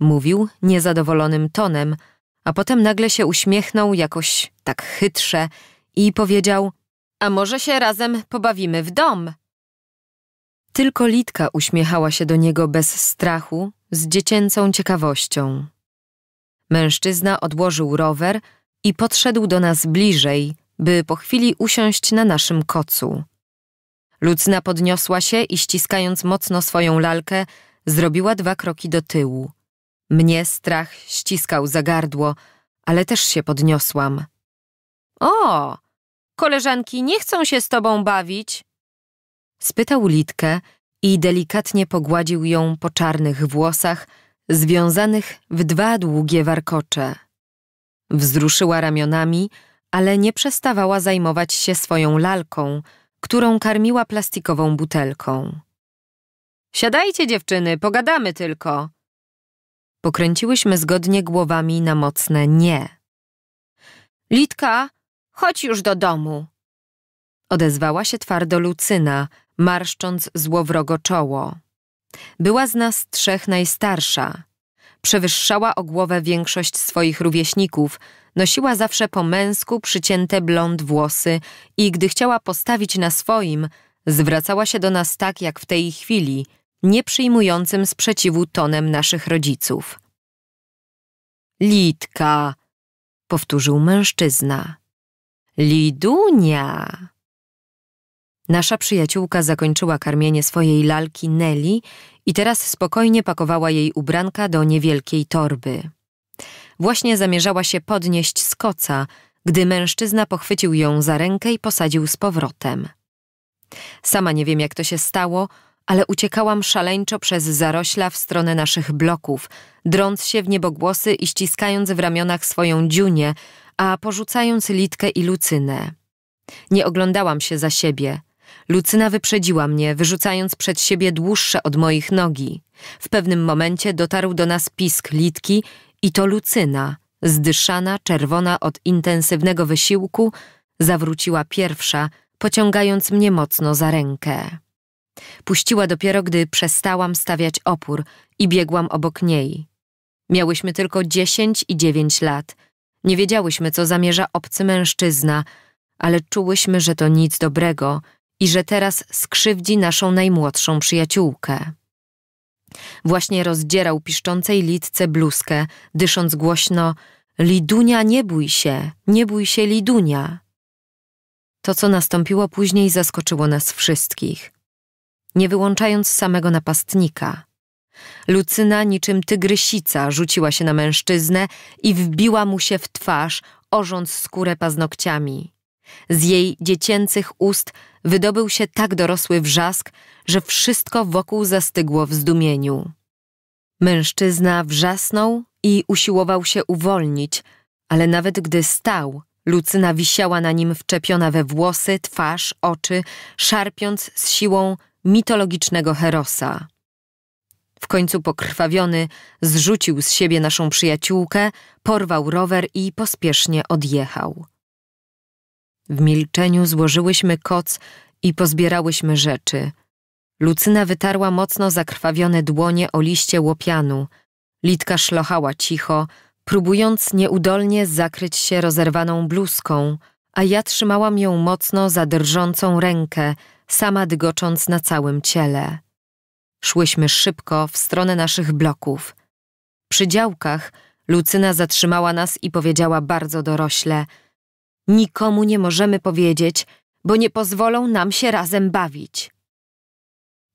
Mówił niezadowolonym tonem, a potem nagle się uśmiechnął jakoś tak chytrze i powiedział: A może się razem pobawimy w dom? Tylko Litka uśmiechała się do niego bez strachu, z dziecięcą ciekawością. Mężczyzna odłożył rower i podszedł do nas bliżej, by po chwili usiąść na naszym kocu. Lucna podniosła się i ściskając mocno swoją lalkę, zrobiła dwa kroki do tyłu. Mnie strach ściskał za gardło, ale też się podniosłam. O, koleżanki nie chcą się z tobą bawić, Spytał Litkę i delikatnie pogładził ją po czarnych włosach, związanych w dwa długie warkocze. Wzruszyła ramionami, ale nie przestawała zajmować się swoją lalką, którą karmiła plastikową butelką. Siadajcie, dziewczyny, pogadamy tylko. Pokręciłyśmy zgodnie głowami na mocne nie. Litka, chodź już do domu. Odezwała się twardo Lucyna – marszcząc złowrogo czoło. Była z nas trzech najstarsza. Przewyższała o głowę większość swoich rówieśników, nosiła zawsze po męsku przycięte blond włosy i gdy chciała postawić na swoim, zwracała się do nas tak jak w tej chwili, nie przyjmującym sprzeciwu tonem naszych rodziców. Litka, powtórzył mężczyzna. Lidunia. Nasza przyjaciółka zakończyła karmienie swojej lalki Nelly i teraz spokojnie pakowała jej ubranka do niewielkiej torby. Właśnie zamierzała się podnieść z koca, gdy mężczyzna pochwycił ją za rękę i posadził z powrotem. Sama nie wiem, jak to się stało, ale uciekałam szaleńczo przez zarośla w stronę naszych bloków, drąc się w niebogłosy i ściskając w ramionach swoją dziunię, a porzucając Litkę i Lucynę. Nie oglądałam się za siebie – Lucyna wyprzedziła mnie, wyrzucając przed siebie dłuższe od moich nogi. W pewnym momencie dotarł do nas pisk litki i to Lucyna, zdyszana, czerwona od intensywnego wysiłku, zawróciła pierwsza, pociągając mnie mocno za rękę. Puściła dopiero, gdy przestałam stawiać opór i biegłam obok niej. Miałyśmy tylko dziesięć i dziewięć lat. Nie wiedziałyśmy, co zamierza obcy mężczyzna, ale czułyśmy, że to nic dobrego i że teraz skrzywdzi naszą najmłodszą przyjaciółkę. Właśnie rozdzierał piszczącej Lidce bluzkę, dysząc głośno Lidunia, nie bój się, nie bój się, Lidunia. To, co nastąpiło później, zaskoczyło nas wszystkich. Nie wyłączając samego napastnika. Lucyna niczym tygrysica rzuciła się na mężczyznę i wbiła mu się w twarz, orząc skórę paznokciami. Z jej dziecięcych ust wydobył się tak dorosły wrzask, że wszystko wokół zastygło w zdumieniu. Mężczyzna wrzasnął i usiłował się uwolnić, ale nawet gdy stał, Lucyna wisiała na nim wczepiona we włosy, twarz, oczy, szarpiąc z siłą mitologicznego Herosa. W końcu pokrwawiony zrzucił z siebie naszą przyjaciółkę, porwał rower i pospiesznie odjechał. W milczeniu złożyłyśmy koc i pozbierałyśmy rzeczy. Lucyna wytarła mocno zakrwawione dłonie o liście łopianu. Litka szlochała cicho, próbując nieudolnie zakryć się rozerwaną bluzką, a ja trzymałam ją mocno za drżącą rękę, sama dygocząc na całym ciele. Szłyśmy szybko w stronę naszych bloków. Przy działkach Lucyna zatrzymała nas i powiedziała bardzo dorośle – Nikomu nie możemy powiedzieć, bo nie pozwolą nam się razem bawić.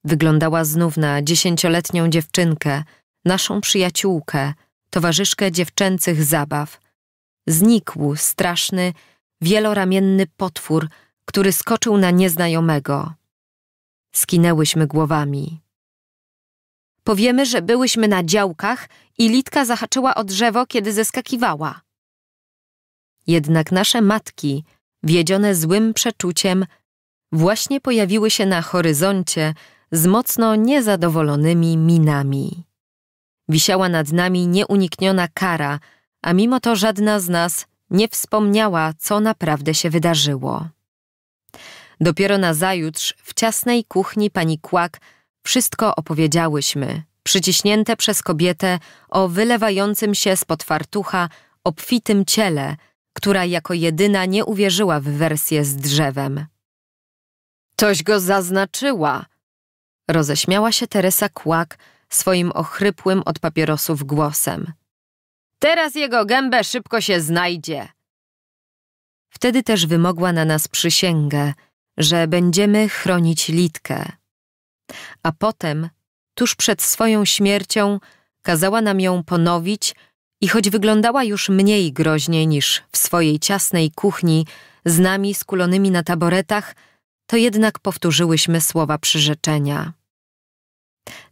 Wyglądała znów na dziesięcioletnią dziewczynkę, naszą przyjaciółkę, towarzyszkę dziewczęcych zabaw. Znikł straszny, wieloramienny potwór, który skoczył na nieznajomego. Skinęłyśmy głowami. Powiemy, że byłyśmy na działkach i Litka zahaczyła o drzewo, kiedy zeskakiwała. Jednak nasze matki, wiedzione złym przeczuciem, właśnie pojawiły się na horyzoncie z mocno niezadowolonymi minami. Wisiała nad nami nieunikniona kara, a mimo to żadna z nas nie wspomniała, co naprawdę się wydarzyło. Dopiero nazajutrz w ciasnej kuchni pani Kłak wszystko opowiedziałyśmy, przyciśnięte przez kobietę o wylewającym się spod fartucha obfitym ciele, która jako jedyna nie uwierzyła w wersję z drzewem. Toś go zaznaczyła! Roześmiała się Teresa Kłak swoim ochrypłym od papierosów głosem. Teraz jego gębę szybko się znajdzie. Wtedy też wymogła na nas przysięgę, że będziemy chronić Litkę. A potem, tuż przed swoją śmiercią, kazała nam ją ponowić i choć wyglądała już mniej groźnie niż w swojej ciasnej kuchni, z nami skulonymi na taboretach, to jednak powtórzyłyśmy słowa przyrzeczenia.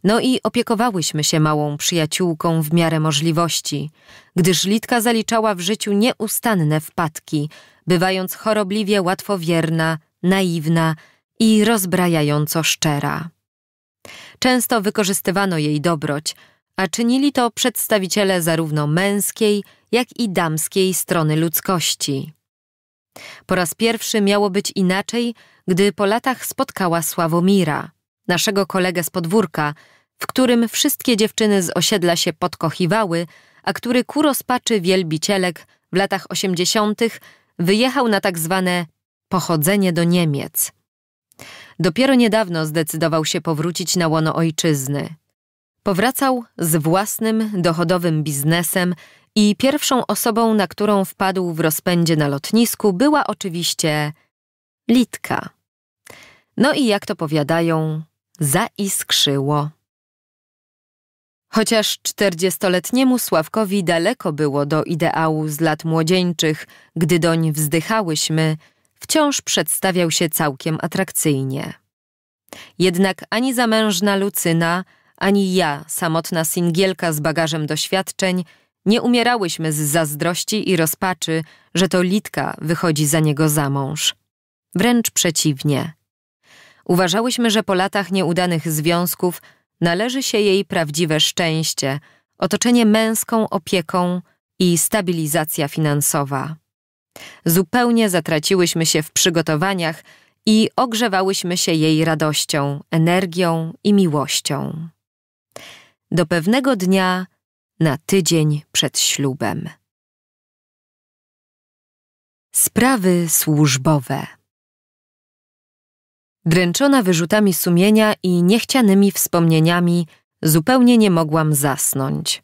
No i opiekowałyśmy się małą przyjaciółką w miarę możliwości, gdyż Litka zaliczała w życiu nieustanne wpadki, bywając chorobliwie łatwowierna, naiwna i rozbrajająco szczera. Często wykorzystywano jej dobroć – a czynili to przedstawiciele zarówno męskiej, jak i damskiej strony ludzkości. Po raz pierwszy miało być inaczej, gdy po latach spotkała Sławomira, naszego kolegę z podwórka, w którym wszystkie dziewczyny z osiedla się podkochiwały, a który ku rozpaczy wielbicielek w latach osiemdziesiątych wyjechał na tak zwane pochodzenie do Niemiec. Dopiero niedawno zdecydował się powrócić na łono ojczyzny. Powracał z własnym dochodowym biznesem i pierwszą osobą, na którą wpadł w rozpędzie na lotnisku, była oczywiście Litka. No i jak to powiadają, zaiskrzyło. Chociaż czterdziestoletniemu Sławkowi daleko było do ideału z lat młodzieńczych, gdy doń wzdychałyśmy, wciąż przedstawiał się całkiem atrakcyjnie. Jednak ani zamężna Lucyna, ani ja, samotna singielka z bagażem doświadczeń, nie umierałyśmy z zazdrości i rozpaczy, że to Litka wychodzi za niego za mąż. Wręcz przeciwnie. Uważałyśmy, że po latach nieudanych związków należy się jej prawdziwe szczęście, otoczenie męską opieką i stabilizacja finansowa. Zupełnie zatraciłyśmy się w przygotowaniach i ogrzewałyśmy się jej radością, energią i miłością. Do pewnego dnia, na tydzień przed ślubem. Sprawy służbowe. Dręczona wyrzutami sumienia i niechcianymi wspomnieniami, zupełnie nie mogłam zasnąć.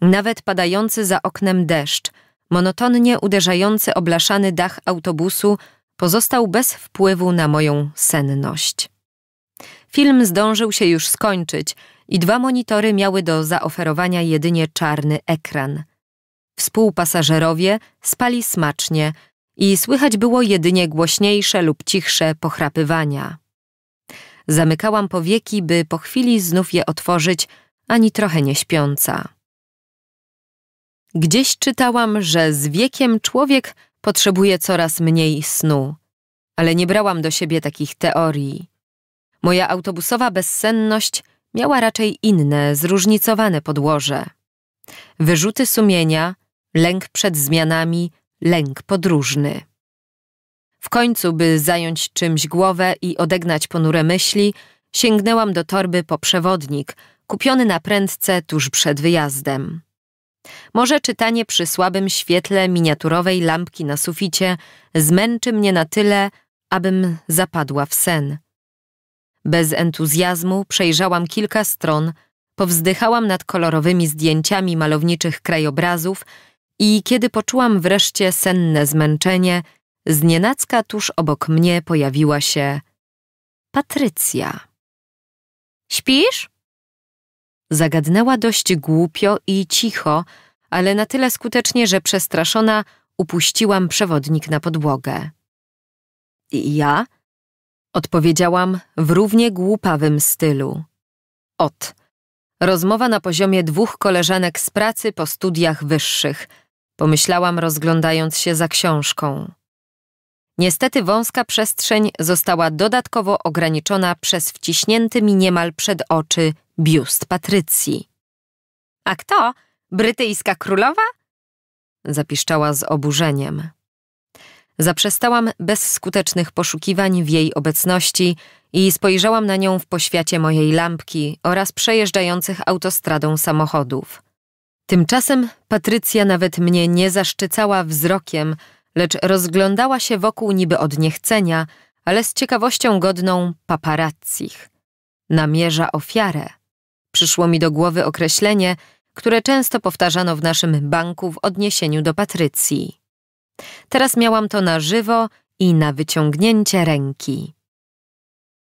Nawet padający za oknem deszcz, monotonnie uderzający o blaszany dach autobusu, pozostał bez wpływu na moją senność. Film zdążył się już skończyć i dwa monitory miały do zaoferowania jedynie czarny ekran. Współpasażerowie spali smacznie i słychać było jedynie głośniejsze lub cichsze pochrapywania. Zamykałam powieki, by po chwili znów je otworzyć, ani trochę nie śpiąca. Gdzieś czytałam, że z wiekiem człowiek potrzebuje coraz mniej snu, ale nie brałam do siebie takich teorii. Moja autobusowa bezsenność miała raczej inne, zróżnicowane podłoże. Wyrzuty sumienia, lęk przed zmianami, lęk podróżny. W końcu, by zająć czymś głowę i odegnać ponure myśli, sięgnęłam do torby po przewodnik, kupiony na prędce tuż przed wyjazdem. Może czytanie przy słabym świetle miniaturowej lampki na suficie zmęczy mnie na tyle, abym zapadła w sen. Bez entuzjazmu przejrzałam kilka stron, powzdychałam nad kolorowymi zdjęciami malowniczych krajobrazów i kiedy poczułam wreszcie senne zmęczenie, znienacka tuż obok mnie pojawiła się Patrycja. Śpisz? Zagadnęła dość głupio i cicho, ale na tyle skutecznie, że przestraszona upuściłam przewodnik na podłogę. I ja? Odpowiedziałam w równie głupawym stylu. Ot. Rozmowa na poziomie dwóch koleżanek z pracy po studiach wyższych, pomyślałam rozglądając się za książką. Niestety wąska przestrzeń została dodatkowo ograniczona przez wciśnięty mi niemal przed oczy biust Patrycji. A kto? Brytyjska królowa? Zapiszczała z oburzeniem. Zaprzestałam bezskutecznych poszukiwań w jej obecności i spojrzałam na nią w poświacie mojej lampki oraz przejeżdżających autostradą samochodów. Tymczasem Patrycja nawet mnie nie zaszczycała wzrokiem, lecz rozglądała się wokół niby od niechcenia, ale z ciekawością godną paparazzich. Namierza ofiarę. Przyszło mi do głowy określenie, które często powtarzano w naszym banku w odniesieniu do Patrycji. Teraz miałam to na żywo i na wyciągnięcie ręki.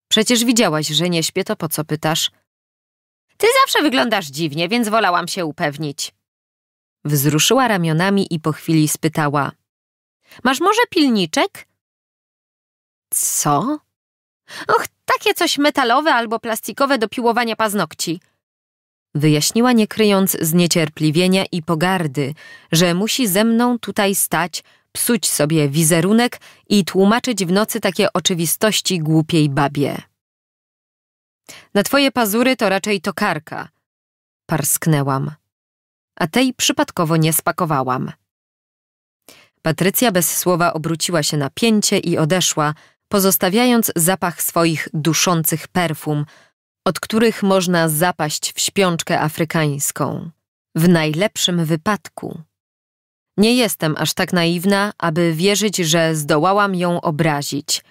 Przecież widziałaś, że nie śpię, to po co pytasz? Ty zawsze wyglądasz dziwnie, więc wolałam się upewnić. Wzruszyła ramionami i po chwili spytała. Masz może pilniczek? Co? Och, takie coś metalowe albo plastikowe do piłowania paznokci. Wyjaśniła nie kryjąc zniecierpliwienia i pogardy, że musi ze mną tutaj stać, psuć sobie wizerunek i tłumaczyć w nocy takie oczywistości głupiej babie. Na twoje pazury to raczej tokarka, parsknęłam, a tej przypadkowo nie spakowałam. Patrycja bez słowa obróciła się na pięcie i odeszła, pozostawiając zapach swoich duszących perfum, od których można zapaść w śpiączkę afrykańską. W najlepszym wypadku. Nie jestem aż tak naiwna, aby wierzyć, że zdołałam ją obrazić.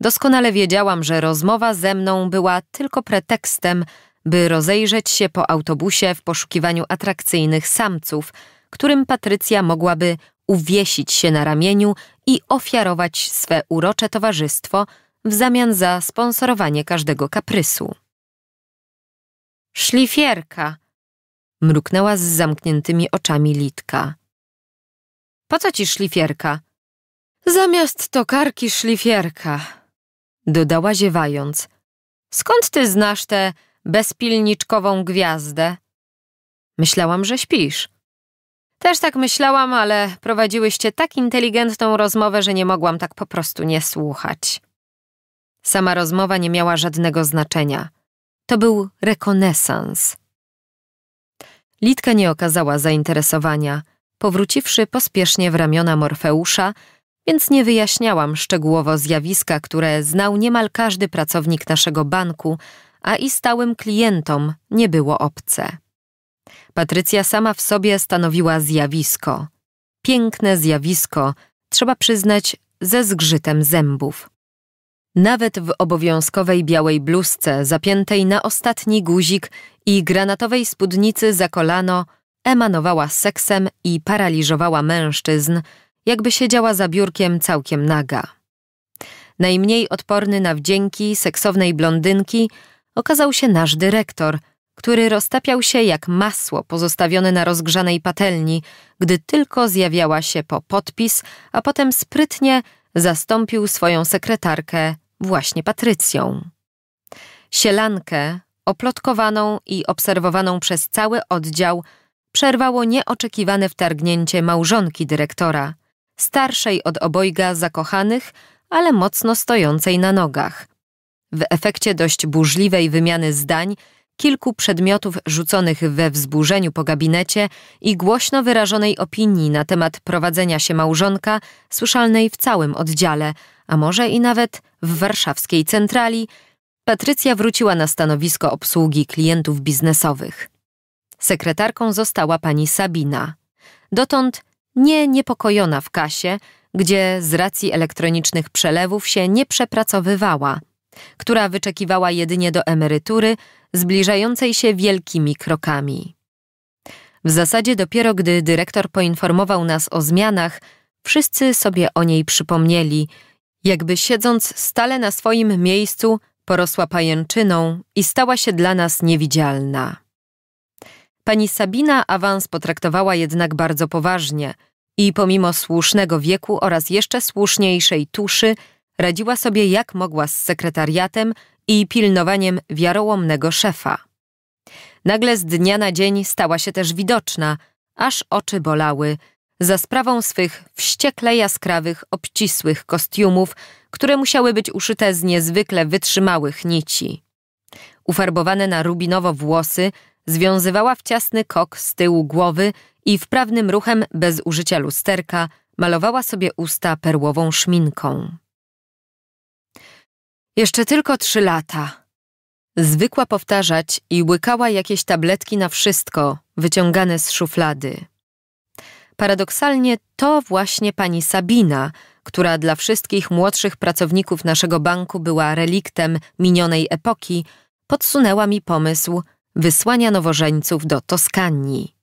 Doskonale wiedziałam, że rozmowa ze mną była tylko pretekstem, by rozejrzeć się po autobusie w poszukiwaniu atrakcyjnych samców, którym Patrycja mogłaby uwiesić się na ramieniu i ofiarować swe urocze towarzystwo w zamian za sponsorowanie każdego kaprysu. Szlifierka! mruknęła z zamkniętymi oczami Litka. Po co ci szlifierka? Zamiast tokarki szlifierka, dodała ziewając. Skąd ty znasz tę bezpilniczkową gwiazdę? Myślałam, że śpisz. Też tak myślałam, ale prowadziłyście tak inteligentną rozmowę, że nie mogłam tak po prostu nie słuchać. Sama rozmowa nie miała żadnego znaczenia. To był rekonesans. Litka nie okazała zainteresowania, powróciwszy pospiesznie w ramiona Morfeusza, więc nie wyjaśniałam szczegółowo zjawiska, które znał niemal każdy pracownik naszego banku, a i stałym klientom nie było obce. Patrycja sama w sobie stanowiła zjawisko. Piękne zjawisko, trzeba przyznać, ze zgrzytem zębów. Nawet w obowiązkowej białej bluzce zapiętej na ostatni guzik i granatowej spódnicy za kolano emanowała seksem i paraliżowała mężczyzn, jakby siedziała za biurkiem całkiem naga. Najmniej odporny na wdzięki seksownej blondynki okazał się nasz dyrektor, który roztapiał się jak masło pozostawione na rozgrzanej patelni, gdy tylko zjawiała się po podpis, a potem sprytnie zastąpił swoją sekretarkę właśnie Patrycją. Sielankę, oplotkowaną i obserwowaną przez cały oddział, przerwało nieoczekiwane wtargnięcie małżonki dyrektora, starszej od obojga zakochanych, ale mocno stojącej na nogach. W efekcie dość burzliwej wymiany zdań, kilku przedmiotów rzuconych we wzburzeniu po gabinecie i głośno wyrażonej opinii na temat prowadzenia się małżonka, słyszalnej w całym oddziale – a może i nawet w warszawskiej centrali, Patrycja wróciła na stanowisko obsługi klientów biznesowych. Sekretarką została pani Sabina. Dotąd nie niepokojona w kasie, gdzie z racji elektronicznych przelewów się nie przepracowywała, która wyczekiwała jedynie do emerytury zbliżającej się wielkimi krokami. W zasadzie dopiero gdy dyrektor poinformował nas o zmianach, wszyscy sobie o niej przypomnieli jakby siedząc stale na swoim miejscu, porosła pajęczyną i stała się dla nas niewidzialna. Pani Sabina awans potraktowała jednak bardzo poważnie i pomimo słusznego wieku oraz jeszcze słuszniejszej tuszy, radziła sobie jak mogła z sekretariatem i pilnowaniem wiarołomnego szefa. Nagle z dnia na dzień stała się też widoczna, aż oczy bolały – za sprawą swych wściekle jaskrawych, obcisłych kostiumów, które musiały być uszyte z niezwykle wytrzymałych nici. Ufarbowane na rubinowo włosy związywała w ciasny kok z tyłu głowy i wprawnym ruchem bez użycia lusterka malowała sobie usta perłową szminką. Jeszcze tylko trzy lata. Zwykła powtarzać i łykała jakieś tabletki na wszystko, wyciągane z szuflady. Paradoksalnie to właśnie pani Sabina, która dla wszystkich młodszych pracowników naszego banku była reliktem minionej epoki, podsunęła mi pomysł wysłania nowożeńców do Toskanii.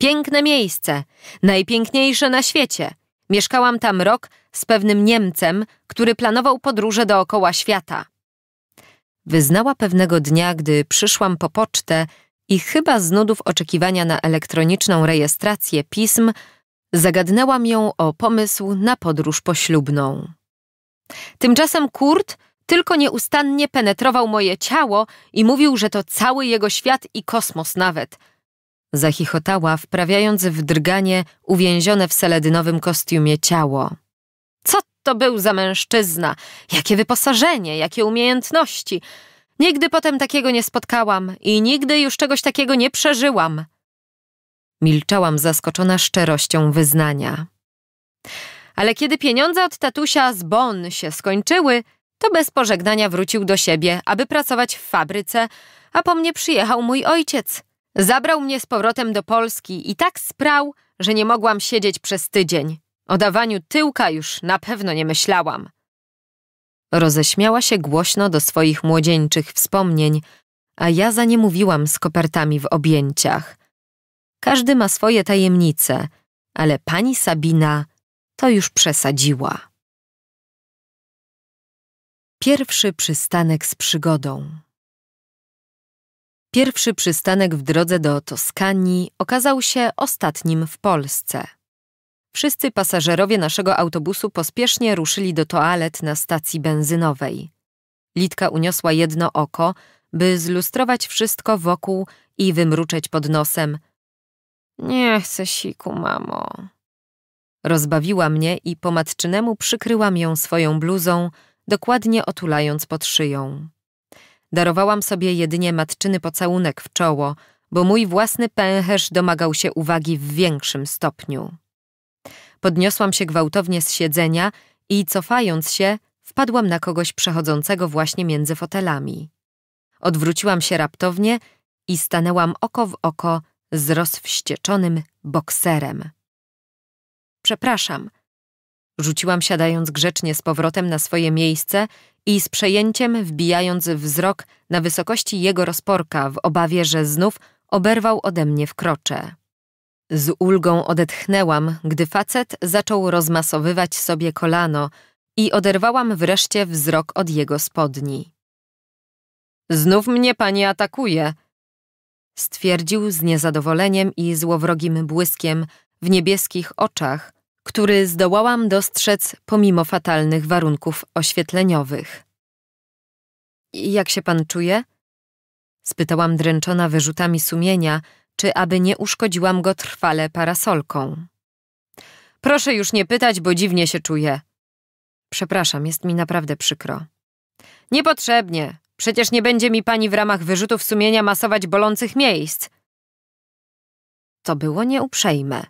Piękne miejsce, najpiękniejsze na świecie. Mieszkałam tam rok z pewnym Niemcem, który planował podróże dookoła świata. Wyznała pewnego dnia, gdy przyszłam po pocztę, i chyba z nudów oczekiwania na elektroniczną rejestrację pism, zagadnęłam ją o pomysł na podróż poślubną. Tymczasem Kurt tylko nieustannie penetrował moje ciało i mówił, że to cały jego świat i kosmos nawet. Zachichotała, wprawiając w drganie uwięzione w seledynowym kostiumie ciało. Co to był za mężczyzna? Jakie wyposażenie, jakie umiejętności! Nigdy potem takiego nie spotkałam i nigdy już czegoś takiego nie przeżyłam. Milczałam zaskoczona szczerością wyznania. Ale kiedy pieniądze od tatusia z Bonn się skończyły, to bez pożegnania wrócił do siebie, aby pracować w fabryce, a po mnie przyjechał mój ojciec. Zabrał mnie z powrotem do Polski i tak sprał, że nie mogłam siedzieć przez tydzień. O dawaniu tyłka już na pewno nie myślałam. Roześmiała się głośno do swoich młodzieńczych wspomnień, a ja za nie mówiłam z kopertami w objęciach. Każdy ma swoje tajemnice, ale pani Sabina to już przesadziła. Pierwszy przystanek z przygodą. Pierwszy przystanek w drodze do Toskanii okazał się ostatnim w Polsce. Wszyscy pasażerowie naszego autobusu pospiesznie ruszyli do toalet na stacji benzynowej. Litka uniosła jedno oko, by zlustrować wszystko wokół i wymruczeć pod nosem. Nie chcę siku, mamo. Rozbawiła mnie i po matczynemu przykryłam ją swoją bluzą, dokładnie otulając pod szyją. Darowałam sobie jedynie matczyny pocałunek w czoło, bo mój własny pęcherz domagał się uwagi w większym stopniu. Podniosłam się gwałtownie z siedzenia i, cofając się, wpadłam na kogoś przechodzącego właśnie między fotelami. Odwróciłam się raptownie i stanęłam oko w oko z rozwścieczonym bokserem. Przepraszam. Rzuciłam siadając grzecznie z powrotem na swoje miejsce i z przejęciem wbijając wzrok na wysokości jego rozporka w obawie, że znów oberwał ode mnie w krocze. Z ulgą odetchnęłam, gdy facet zaczął rozmasowywać sobie kolano i oderwałam wreszcie wzrok od jego spodni. Znów mnie pani atakuje, stwierdził z niezadowoleniem i złowrogim błyskiem w niebieskich oczach, który zdołałam dostrzec pomimo fatalnych warunków oświetleniowych. Jak się pan czuje? spytałam dręczona wyrzutami sumienia, czy aby nie uszkodziłam go trwale parasolką. Proszę już nie pytać, bo dziwnie się czuję. Przepraszam, jest mi naprawdę przykro. Niepotrzebnie. Przecież nie będzie mi pani w ramach wyrzutów sumienia masować bolących miejsc. To było nieuprzejme.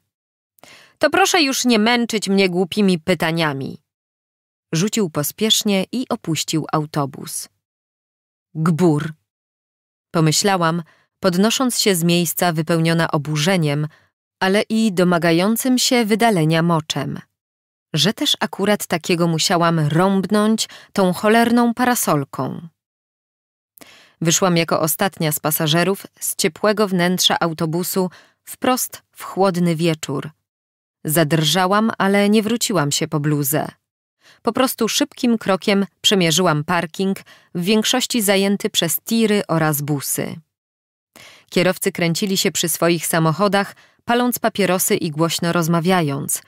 To proszę już nie męczyć mnie głupimi pytaniami. Rzucił pospiesznie i opuścił autobus. Gbur. Pomyślałam, podnosząc się z miejsca wypełniona oburzeniem, ale i domagającym się wydalenia moczem. Że też akurat takiego musiałam rąbnąć tą cholerną parasolką. Wyszłam jako ostatnia z pasażerów z ciepłego wnętrza autobusu wprost w chłodny wieczór. Zadrżałam, ale nie wróciłam się po bluzę. Po prostu szybkim krokiem przemierzyłam parking, w większości zajęty przez tiry oraz busy. Kierowcy kręcili się przy swoich samochodach, paląc papierosy i głośno rozmawiając.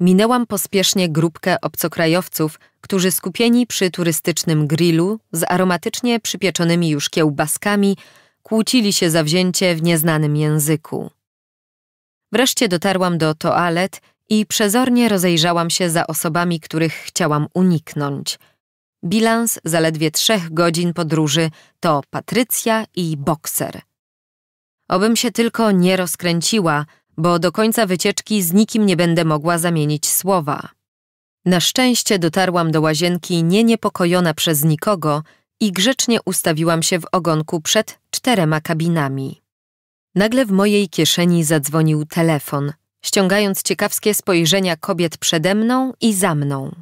Minęłam pospiesznie grupkę obcokrajowców, którzy skupieni przy turystycznym grillu z aromatycznie przypieczonymi już kiełbaskami kłócili się zawzięcie w nieznanym języku. Wreszcie dotarłam do toalet i przezornie rozejrzałam się za osobami, których chciałam uniknąć. Bilans zaledwie trzech godzin podróży to Patrycja i Bokser – Obym się tylko nie rozkręciła, bo do końca wycieczki z nikim nie będę mogła zamienić słowa. Na szczęście dotarłam do łazienki nie niepokojona przez nikogo i grzecznie ustawiłam się w ogonku przed czterema kabinami. Nagle w mojej kieszeni zadzwonił telefon, ściągając ciekawskie spojrzenia kobiet przede mną i za mną.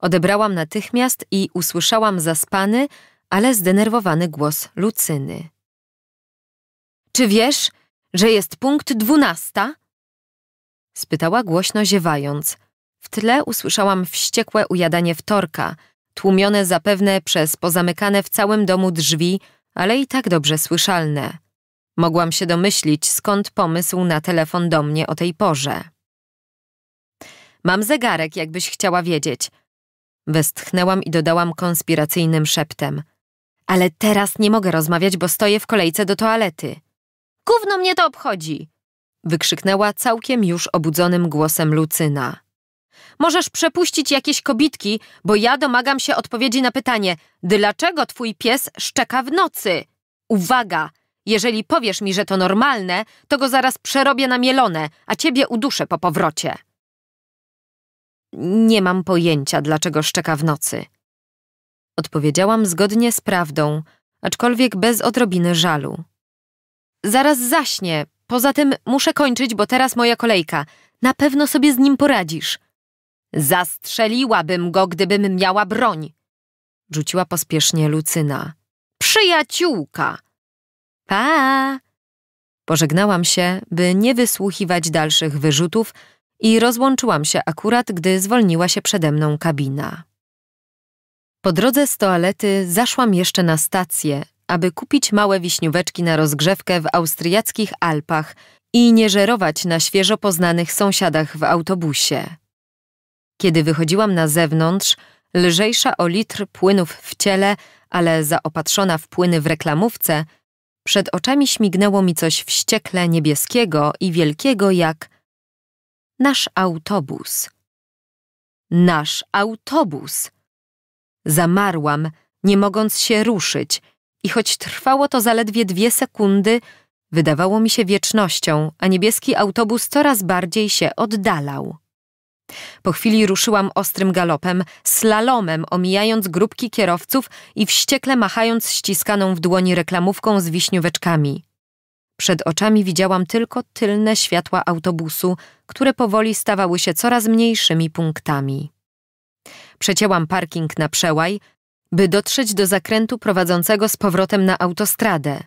Odebrałam natychmiast i usłyszałam zaspany, ale zdenerwowany głos Lucyny. Czy wiesz, że jest punkt dwunasta? Spytała głośno ziewając. W tle usłyszałam wściekłe ujadanie wtorka, tłumione zapewne przez pozamykane w całym domu drzwi, ale i tak dobrze słyszalne. Mogłam się domyślić, skąd pomysł na telefon do mnie o tej porze. Mam zegarek, jakbyś chciała wiedzieć. Westchnęłam i dodałam konspiracyjnym szeptem. Ale teraz nie mogę rozmawiać, bo stoję w kolejce do toalety. Gówno mnie to obchodzi! wykrzyknęła całkiem już obudzonym głosem Lucyna. Możesz przepuścić jakieś kobitki, bo ja domagam się odpowiedzi na pytanie, dlaczego twój pies szczeka w nocy? Uwaga! Jeżeli powiesz mi, że to normalne, to go zaraz przerobię na mielone, a ciebie uduszę po powrocie. Nie mam pojęcia, dlaczego szczeka w nocy. Odpowiedziałam zgodnie z prawdą, aczkolwiek bez odrobiny żalu. Zaraz zaśnie. Poza tym muszę kończyć, bo teraz moja kolejka. Na pewno sobie z nim poradzisz. Zastrzeliłabym go, gdybym miała broń. Rzuciła pospiesznie Lucyna. Przyjaciółka! Pa! Pożegnałam się, by nie wysłuchiwać dalszych wyrzutów i rozłączyłam się akurat, gdy zwolniła się przede mną kabina. Po drodze z toalety zaszłam jeszcze na stację, aby kupić małe wiśnióweczki na rozgrzewkę w austriackich Alpach i nie żerować na świeżo poznanych sąsiadach w autobusie. Kiedy wychodziłam na zewnątrz, lżejsza o litr płynów w ciele, ale zaopatrzona w płyny w reklamówce, przed oczami śmignęło mi coś wściekle niebieskiego i wielkiego jak nasz autobus. Nasz autobus! Zamarłam, nie mogąc się ruszyć – i choć trwało to zaledwie dwie sekundy, wydawało mi się wiecznością, a niebieski autobus coraz bardziej się oddalał. Po chwili ruszyłam ostrym galopem, slalomem, omijając grupki kierowców i wściekle machając ściskaną w dłoni reklamówką z wiśnióweczkami. Przed oczami widziałam tylko tylne światła autobusu, które powoli stawały się coraz mniejszymi punktami. Przecięłam parking na przełaj, by dotrzeć do zakrętu prowadzącego z powrotem na autostradę.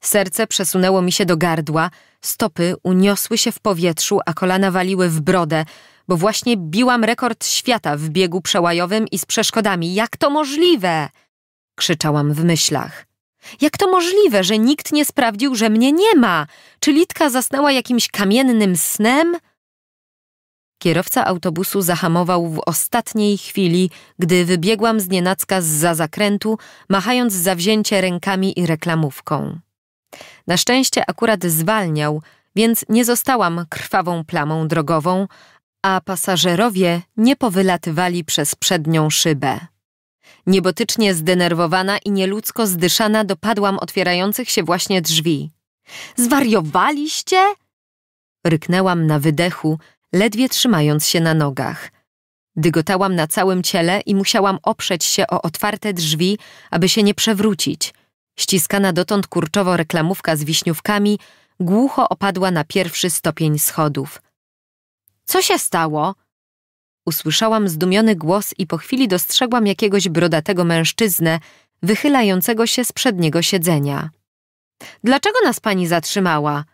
Serce przesunęło mi się do gardła, stopy uniosły się w powietrzu, a kolana waliły w brodę, bo właśnie biłam rekord świata w biegu przełajowym i z przeszkodami. Jak to możliwe? krzyczałam w myślach. Jak to możliwe, że nikt nie sprawdził, że mnie nie ma? Czy Litka zasnęła jakimś kamiennym snem? Kierowca autobusu zahamował w ostatniej chwili, gdy wybiegłam z nienacka za zakrętu, machając zawzięcie rękami i reklamówką. Na szczęście akurat zwalniał, więc nie zostałam krwawą plamą drogową, a pasażerowie nie powylatywali przez przednią szybę. Niebotycznie zdenerwowana i nieludzko zdyszana dopadłam otwierających się właśnie drzwi. Zwariowaliście? Ryknęłam na wydechu, ledwie trzymając się na nogach. Dygotałam na całym ciele i musiałam oprzeć się o otwarte drzwi, aby się nie przewrócić. Ściskana dotąd kurczowo reklamówka z wiśniówkami głucho opadła na pierwszy stopień schodów. Co się stało? Usłyszałam zdumiony głos i po chwili dostrzegłam jakiegoś brodatego mężczyznę, wychylającego się z przedniego siedzenia. Dlaczego nas pani zatrzymała?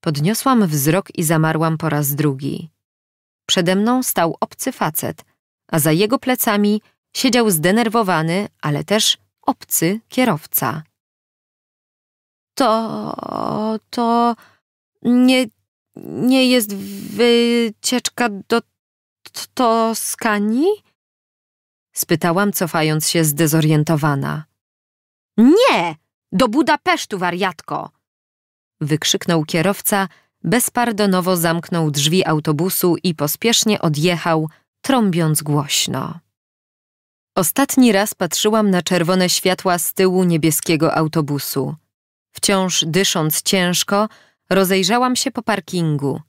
Podniosłam wzrok i zamarłam po raz drugi. Przede mną stał obcy facet, a za jego plecami siedział zdenerwowany, ale też obcy kierowca. To, to nie, nie jest wycieczka do Toskanii? Spytałam, cofając się zdezorientowana. Nie! Do Budapesztu, wariatko! wykrzyknął kierowca, bezpardonowo zamknął drzwi autobusu i pospiesznie odjechał, trąbiąc głośno. Ostatni raz patrzyłam na czerwone światła z tyłu niebieskiego autobusu. Wciąż dysząc ciężko, rozejrzałam się po parkingu.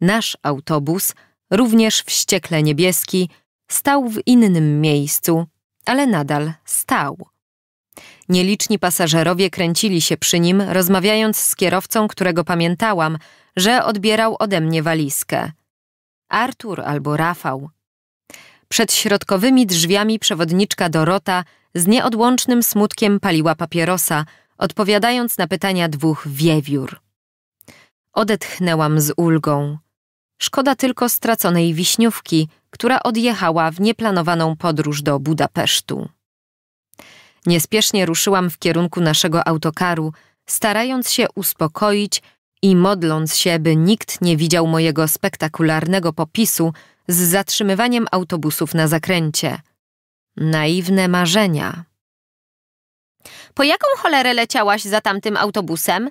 Nasz autobus, również wściekle niebieski, stał w innym miejscu, ale nadal stał. Nieliczni pasażerowie kręcili się przy nim, rozmawiając z kierowcą, którego pamiętałam, że odbierał ode mnie walizkę. Artur albo Rafał. Przed środkowymi drzwiami przewodniczka Dorota z nieodłącznym smutkiem paliła papierosa, odpowiadając na pytania dwóch wiewiór. Odetchnęłam z ulgą. Szkoda tylko straconej wiśniówki, która odjechała w nieplanowaną podróż do Budapesztu. Niespiesznie ruszyłam w kierunku naszego autokaru, starając się uspokoić i modląc się, by nikt nie widział mojego spektakularnego popisu z zatrzymywaniem autobusów na zakręcie. Naiwne marzenia. Po jaką cholerę leciałaś za tamtym autobusem?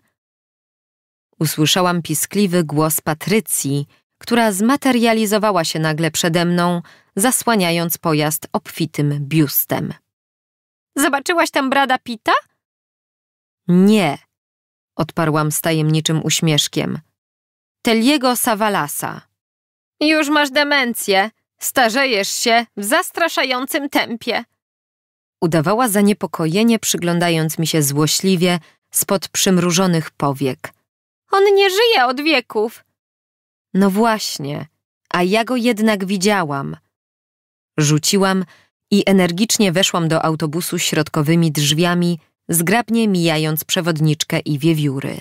Usłyszałam piskliwy głos Patrycji, która zmaterializowała się nagle przede mną, zasłaniając pojazd obfitym biustem. Zobaczyłaś tam Brada Pita? Nie, odparłam z tajemniczym uśmieszkiem. Teliego Savalasa. Już masz demencję. Starzejesz się w zastraszającym tempie. Udawała zaniepokojenie, przyglądając mi się złośliwie spod przymrużonych powiek. On nie żyje od wieków. No właśnie, a ja go jednak widziałam. Rzuciłam, i energicznie weszłam do autobusu środkowymi drzwiami, zgrabnie mijając przewodniczkę i wiewióry.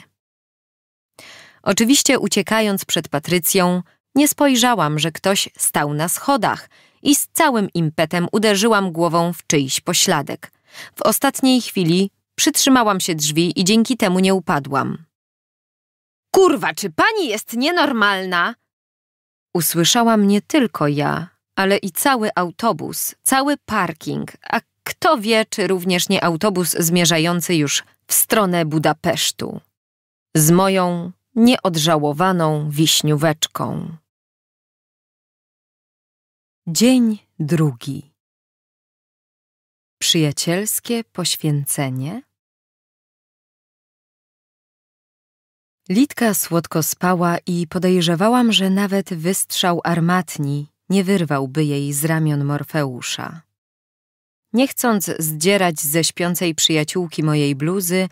Oczywiście uciekając przed Patrycją, nie spojrzałam, że ktoś stał na schodach i z całym impetem uderzyłam głową w czyjś pośladek. W ostatniej chwili przytrzymałam się drzwi i dzięki temu nie upadłam. Kurwa, czy pani jest nienormalna? Usłyszałam nie tylko ja, ale i cały autobus, cały parking, a kto wie, czy również nie autobus zmierzający już w stronę Budapesztu. Z moją nieodżałowaną wiśnióweczką. Dzień drugi. Przyjacielskie poświęcenie. Litka słodko spała i podejrzewałam, że nawet wystrzał armatni nie wyrwałby jej z ramion Morfeusza. Nie chcąc zdzierać ze śpiącej przyjaciółki mojej bluzy,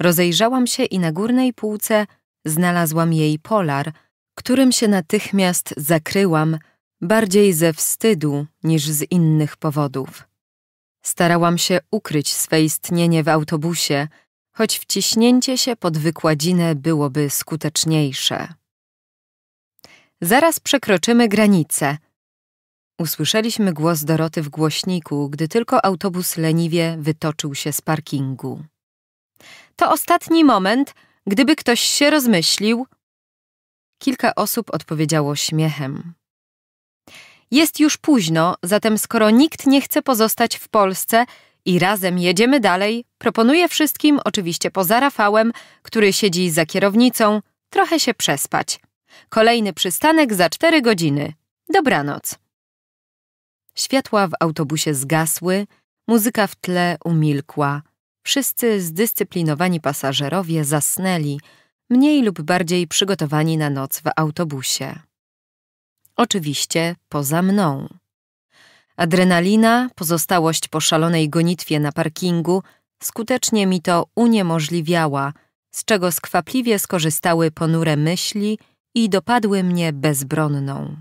rozejrzałam się i na górnej półce znalazłam jej polar, którym się natychmiast zakryłam, bardziej ze wstydu niż z innych powodów. Starałam się ukryć swe istnienie w autobusie, choć wciśnięcie się pod wykładzinę byłoby skuteczniejsze. Zaraz przekroczymy granicę, Usłyszeliśmy głos Doroty w głośniku, gdy tylko autobus leniwie wytoczył się z parkingu. To ostatni moment, gdyby ktoś się rozmyślił. Kilka osób odpowiedziało śmiechem. Jest już późno, zatem skoro nikt nie chce pozostać w Polsce i razem jedziemy dalej, proponuję wszystkim, oczywiście poza Rafałem, który siedzi za kierownicą, trochę się przespać. Kolejny przystanek za cztery godziny. Dobranoc. Światła w autobusie zgasły, muzyka w tle umilkła. Wszyscy zdyscyplinowani pasażerowie zasnęli, mniej lub bardziej przygotowani na noc w autobusie. Oczywiście poza mną. Adrenalina, pozostałość po szalonej gonitwie na parkingu, skutecznie mi to uniemożliwiała, z czego skwapliwie skorzystały ponure myśli i dopadły mnie bezbronną.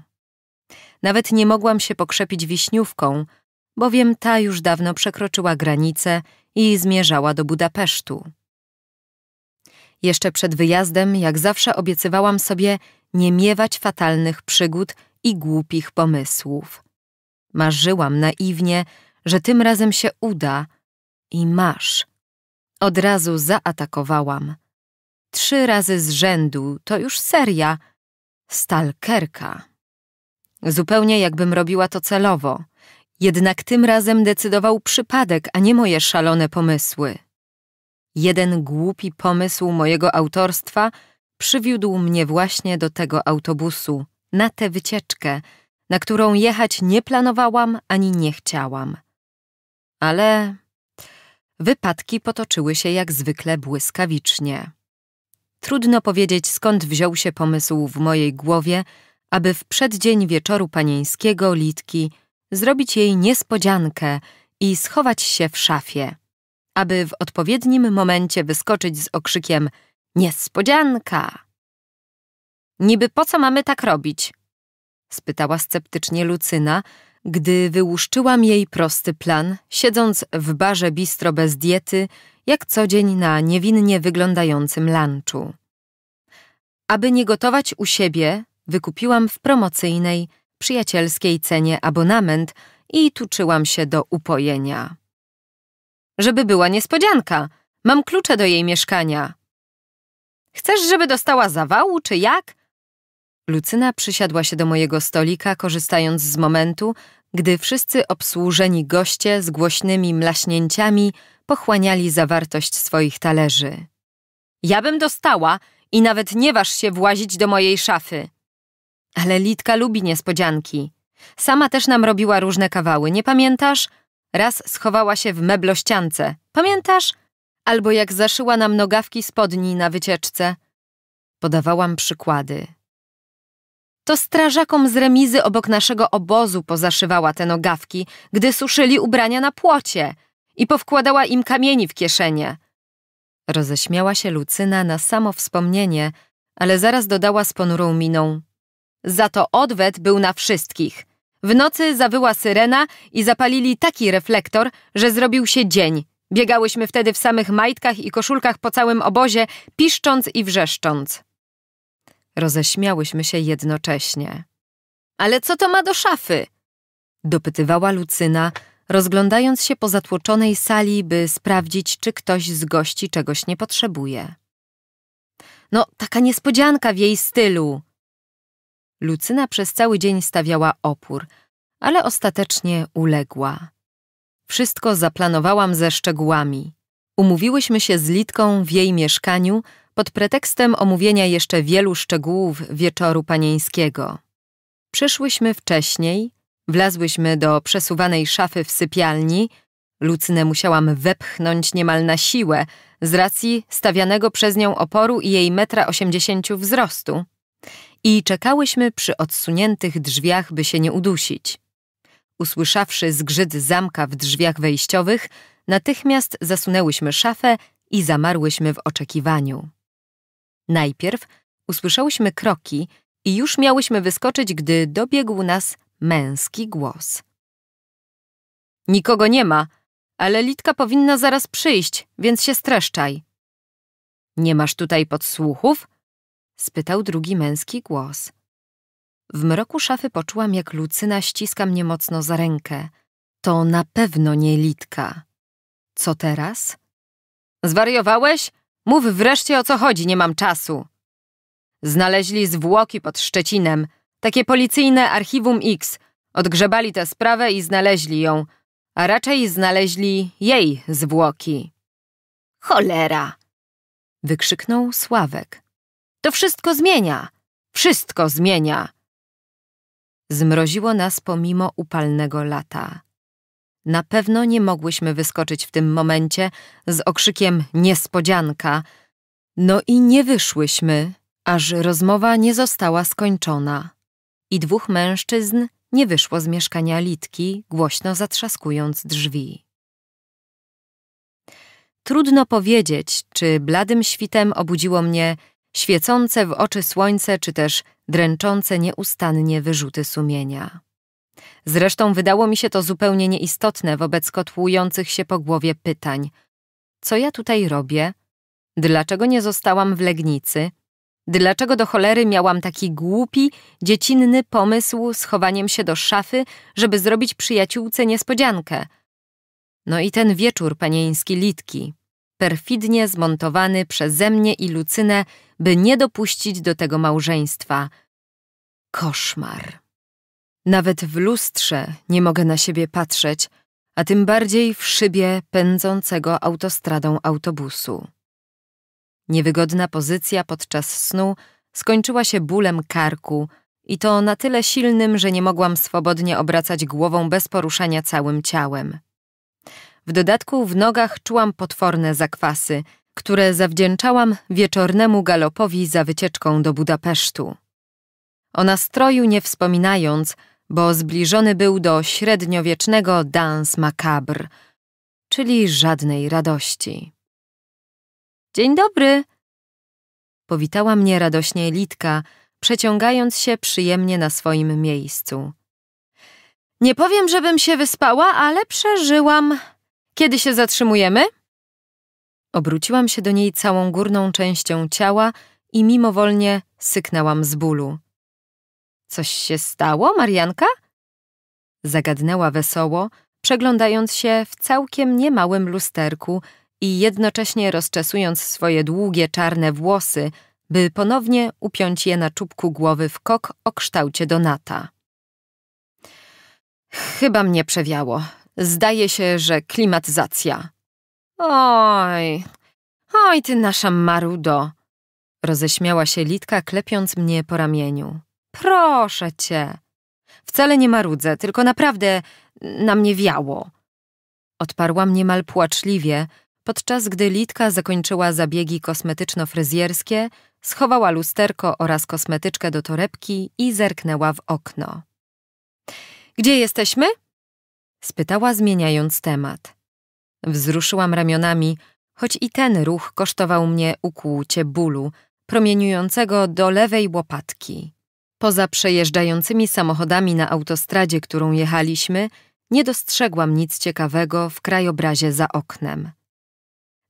Nawet nie mogłam się pokrzepić wiśniówką, bowiem ta już dawno przekroczyła granicę i zmierzała do Budapesztu. Jeszcze przed wyjazdem, jak zawsze, obiecywałam sobie nie miewać fatalnych przygód i głupich pomysłów. Marzyłam naiwnie, że tym razem się uda i masz. Od razu zaatakowałam. Trzy razy z rzędu to już seria stalkerka. Zupełnie jakbym robiła to celowo. Jednak tym razem decydował przypadek, a nie moje szalone pomysły. Jeden głupi pomysł mojego autorstwa przywiódł mnie właśnie do tego autobusu, na tę wycieczkę, na którą jechać nie planowałam ani nie chciałam. Ale wypadki potoczyły się jak zwykle błyskawicznie. Trudno powiedzieć, skąd wziął się pomysł w mojej głowie, aby w przeddzień wieczoru panieńskiego Litki zrobić jej niespodziankę i schować się w szafie, aby w odpowiednim momencie wyskoczyć z okrzykiem Niespodzianka! Niby po co mamy tak robić? spytała sceptycznie Lucyna, gdy wyłuszczyłam jej prosty plan, siedząc w barze bistro bez diety, jak co dzień na niewinnie wyglądającym lunchu. Aby nie gotować u siebie, Wykupiłam w promocyjnej, przyjacielskiej cenie abonament i tuczyłam się do upojenia. Żeby była niespodzianka, mam klucze do jej mieszkania. Chcesz, żeby dostała zawału, czy jak? Lucyna przysiadła się do mojego stolika, korzystając z momentu, gdy wszyscy obsłużeni goście z głośnymi mlaśnięciami pochłaniali zawartość swoich talerzy. Ja bym dostała i nawet nie waż się włazić do mojej szafy. Ale Litka lubi niespodzianki. Sama też nam robiła różne kawały, nie pamiętasz? Raz schowała się w meblościance. Pamiętasz? Albo jak zaszyła nam nogawki spodni na wycieczce. Podawałam przykłady. To strażakom z remizy obok naszego obozu pozaszywała te nogawki, gdy suszyli ubrania na płocie i powkładała im kamieni w kieszenie. Roześmiała się Lucyna na samo wspomnienie, ale zaraz dodała z ponurą miną. Za to odwet był na wszystkich. W nocy zawyła syrena i zapalili taki reflektor, że zrobił się dzień. Biegałyśmy wtedy w samych majtkach i koszulkach po całym obozie, piszcząc i wrzeszcząc. Roześmiałyśmy się jednocześnie. Ale co to ma do szafy? Dopytywała Lucyna, rozglądając się po zatłoczonej sali, by sprawdzić, czy ktoś z gości czegoś nie potrzebuje. No, taka niespodzianka w jej stylu, Lucyna przez cały dzień stawiała opór, ale ostatecznie uległa. Wszystko zaplanowałam ze szczegółami. Umówiłyśmy się z Litką w jej mieszkaniu pod pretekstem omówienia jeszcze wielu szczegółów wieczoru panieńskiego. Przyszłyśmy wcześniej, wlazłyśmy do przesuwanej szafy w sypialni. Lucynę musiałam wepchnąć niemal na siłę z racji stawianego przez nią oporu i jej metra osiemdziesięciu wzrostu i czekałyśmy przy odsuniętych drzwiach, by się nie udusić. Usłyszawszy zgrzyt zamka w drzwiach wejściowych, natychmiast zasunęłyśmy szafę i zamarłyśmy w oczekiwaniu. Najpierw usłyszałyśmy kroki i już miałyśmy wyskoczyć, gdy dobiegł nas męski głos. Nikogo nie ma, ale Litka powinna zaraz przyjść, więc się streszczaj. Nie masz tutaj podsłuchów? spytał drugi męski głos. W mroku szafy poczułam, jak Lucyna ściska mnie mocno za rękę. To na pewno nie Litka. Co teraz? Zwariowałeś? Mów wreszcie o co chodzi, nie mam czasu. Znaleźli zwłoki pod Szczecinem. Takie policyjne archiwum X. Odgrzebali tę sprawę i znaleźli ją. A raczej znaleźli jej zwłoki. Cholera! Wykrzyknął Sławek. To wszystko zmienia! Wszystko zmienia! Zmroziło nas pomimo upalnego lata. Na pewno nie mogłyśmy wyskoczyć w tym momencie z okrzykiem niespodzianka, no i nie wyszłyśmy, aż rozmowa nie została skończona. I dwóch mężczyzn nie wyszło z mieszkania Litki, głośno zatrzaskując drzwi. Trudno powiedzieć, czy bladym świtem obudziło mnie świecące w oczy słońce czy też dręczące nieustannie wyrzuty sumienia. Zresztą wydało mi się to zupełnie nieistotne wobec kotłujących się po głowie pytań. Co ja tutaj robię? Dlaczego nie zostałam w Legnicy? Dlaczego do cholery miałam taki głupi, dziecinny pomysł schowaniem się do szafy, żeby zrobić przyjaciółce niespodziankę? No i ten wieczór panieński Litki, perfidnie zmontowany przeze mnie i Lucynę by nie dopuścić do tego małżeństwa. Koszmar. Nawet w lustrze nie mogę na siebie patrzeć, a tym bardziej w szybie pędzącego autostradą autobusu. Niewygodna pozycja podczas snu skończyła się bólem karku i to na tyle silnym, że nie mogłam swobodnie obracać głową bez poruszania całym ciałem. W dodatku w nogach czułam potworne zakwasy – które zawdzięczałam wieczornemu galopowi za wycieczką do Budapesztu. O nastroju nie wspominając, bo zbliżony był do średniowiecznego dans macabre, czyli żadnej radości. Dzień dobry! Powitała mnie radośnie Litka, przeciągając się przyjemnie na swoim miejscu. Nie powiem, żebym się wyspała, ale przeżyłam. Kiedy się zatrzymujemy? Obróciłam się do niej całą górną częścią ciała i mimowolnie syknęłam z bólu. Coś się stało, Marianka? Zagadnęła wesoło, przeglądając się w całkiem niemałym lusterku i jednocześnie rozczesując swoje długie czarne włosy, by ponownie upiąć je na czubku głowy w kok o kształcie Donata. Chyba mnie przewiało. Zdaje się, że klimatyzacja. Oj, oj ty nasza marudo, roześmiała się Litka, klepiąc mnie po ramieniu. Proszę cię. Wcale nie marudzę, tylko naprawdę na mnie wiało. Odparłam niemal płaczliwie, podczas gdy Litka zakończyła zabiegi kosmetyczno-fryzjerskie, schowała lusterko oraz kosmetyczkę do torebki i zerknęła w okno. Gdzie jesteśmy? spytała, zmieniając temat. Wzruszyłam ramionami, choć i ten ruch kosztował mnie ukłucie bólu, promieniującego do lewej łopatki. Poza przejeżdżającymi samochodami na autostradzie, którą jechaliśmy, nie dostrzegłam nic ciekawego w krajobrazie za oknem.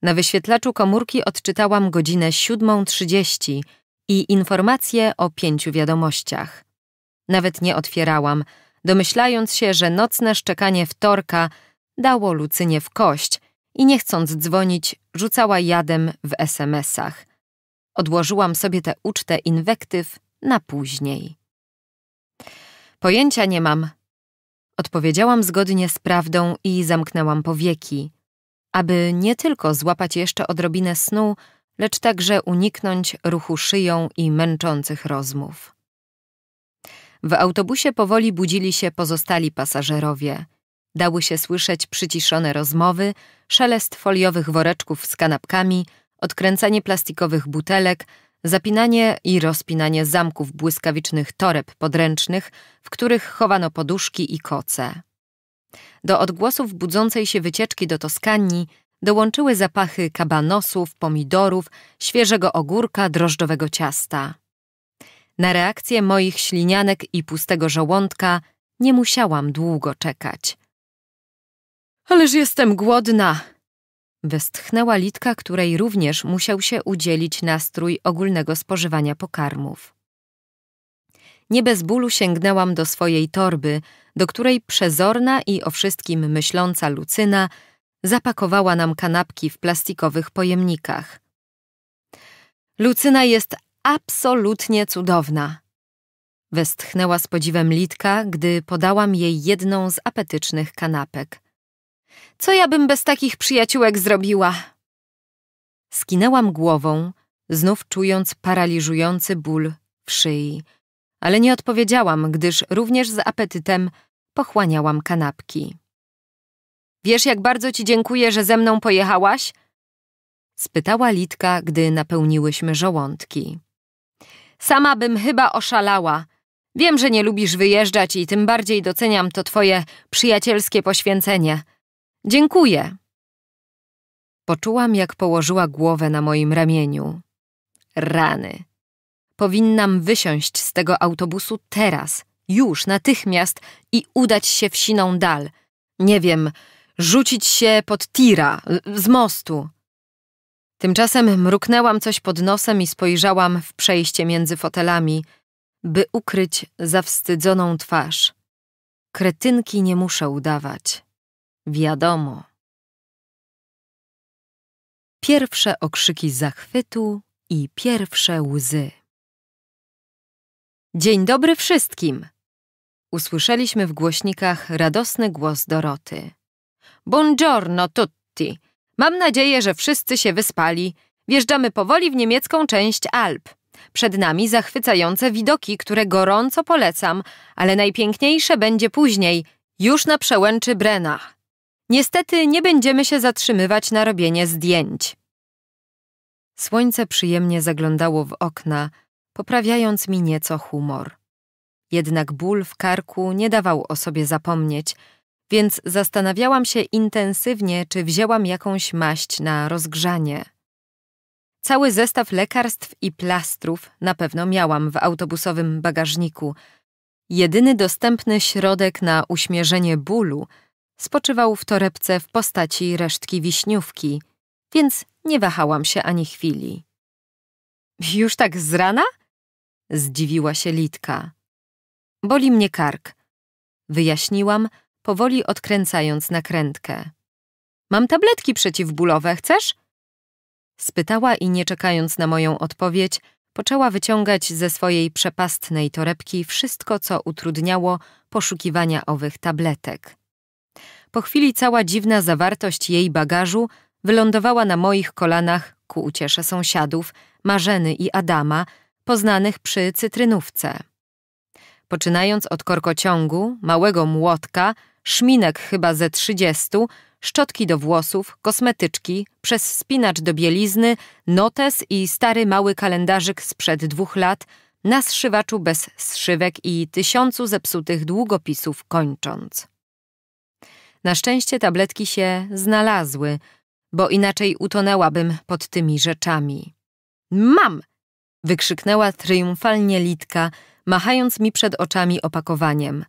Na wyświetlaczu komórki odczytałam godzinę 7.30 i informacje o pięciu wiadomościach. Nawet nie otwierałam, domyślając się, że nocne szczekanie wtorka dało Lucynie w kość i nie chcąc dzwonić, rzucała jadem w SMS-ach. Odłożyłam sobie tę ucztę inwektyw na później. Pojęcia nie mam. Odpowiedziałam zgodnie z prawdą i zamknęłam powieki, aby nie tylko złapać jeszcze odrobinę snu, lecz także uniknąć ruchu szyją i męczących rozmów. W autobusie powoli budzili się pozostali pasażerowie. Dały się słyszeć przyciszone rozmowy, szelest foliowych woreczków z kanapkami, odkręcanie plastikowych butelek, zapinanie i rozpinanie zamków błyskawicznych toreb podręcznych, w których chowano poduszki i koce. Do odgłosów budzącej się wycieczki do Toskanii dołączyły zapachy kabanosów, pomidorów, świeżego ogórka, drożdżowego ciasta. Na reakcję moich ślinianek i pustego żołądka nie musiałam długo czekać. Ależ jestem głodna! Westchnęła Litka, której również musiał się udzielić nastrój ogólnego spożywania pokarmów. Nie bez bólu sięgnęłam do swojej torby, do której przezorna i o wszystkim myśląca Lucyna zapakowała nam kanapki w plastikowych pojemnikach. Lucyna jest absolutnie cudowna. Westchnęła z podziwem Litka, gdy podałam jej jedną z apetycznych kanapek. Co ja bym bez takich przyjaciółek zrobiła? Skinęłam głową, znów czując paraliżujący ból w szyi, ale nie odpowiedziałam, gdyż również z apetytem pochłaniałam kanapki. Wiesz, jak bardzo ci dziękuję, że ze mną pojechałaś? spytała Litka, gdy napełniłyśmy żołądki. Sama bym chyba oszalała. Wiem, że nie lubisz wyjeżdżać i tym bardziej doceniam to twoje przyjacielskie poświęcenie. Dziękuję. Poczułam, jak położyła głowę na moim ramieniu. Rany. Powinnam wysiąść z tego autobusu teraz, już, natychmiast i udać się w siną dal. Nie wiem, rzucić się pod tira, z mostu. Tymczasem mruknęłam coś pod nosem i spojrzałam w przejście między fotelami, by ukryć zawstydzoną twarz. Kretynki nie muszę udawać. Wiadomo. Pierwsze okrzyki zachwytu i pierwsze łzy. Dzień dobry wszystkim! Usłyszeliśmy w głośnikach radosny głos Doroty. Buongiorno tutti! Mam nadzieję, że wszyscy się wyspali. Wjeżdżamy powoli w niemiecką część Alp. Przed nami zachwycające widoki, które gorąco polecam, ale najpiękniejsze będzie później, już na przełęczy Brena. Niestety nie będziemy się zatrzymywać na robienie zdjęć. Słońce przyjemnie zaglądało w okna, poprawiając mi nieco humor. Jednak ból w karku nie dawał o sobie zapomnieć, więc zastanawiałam się intensywnie, czy wzięłam jakąś maść na rozgrzanie. Cały zestaw lekarstw i plastrów na pewno miałam w autobusowym bagażniku. Jedyny dostępny środek na uśmierzenie bólu – spoczywał w torebce w postaci resztki wiśniówki, więc nie wahałam się ani chwili. Już tak z rana? Zdziwiła się Litka. Boli mnie kark. Wyjaśniłam, powoli odkręcając nakrętkę. Mam tabletki przeciwbólowe, chcesz? Spytała i nie czekając na moją odpowiedź, poczęła wyciągać ze swojej przepastnej torebki wszystko, co utrudniało poszukiwania owych tabletek. Po chwili cała dziwna zawartość jej bagażu wylądowała na moich kolanach ku uciesze sąsiadów, Marzeny i Adama, poznanych przy cytrynówce. Poczynając od korkociągu, małego młotka, szminek chyba ze trzydziestu, szczotki do włosów, kosmetyczki, przez spinacz do bielizny, notes i stary mały kalendarzyk sprzed dwóch lat, na zszywaczu bez zszywek i tysiącu zepsutych długopisów kończąc. Na szczęście tabletki się znalazły, bo inaczej utonęłabym pod tymi rzeczami. Mam! wykrzyknęła triumfalnie Litka, machając mi przed oczami opakowaniem.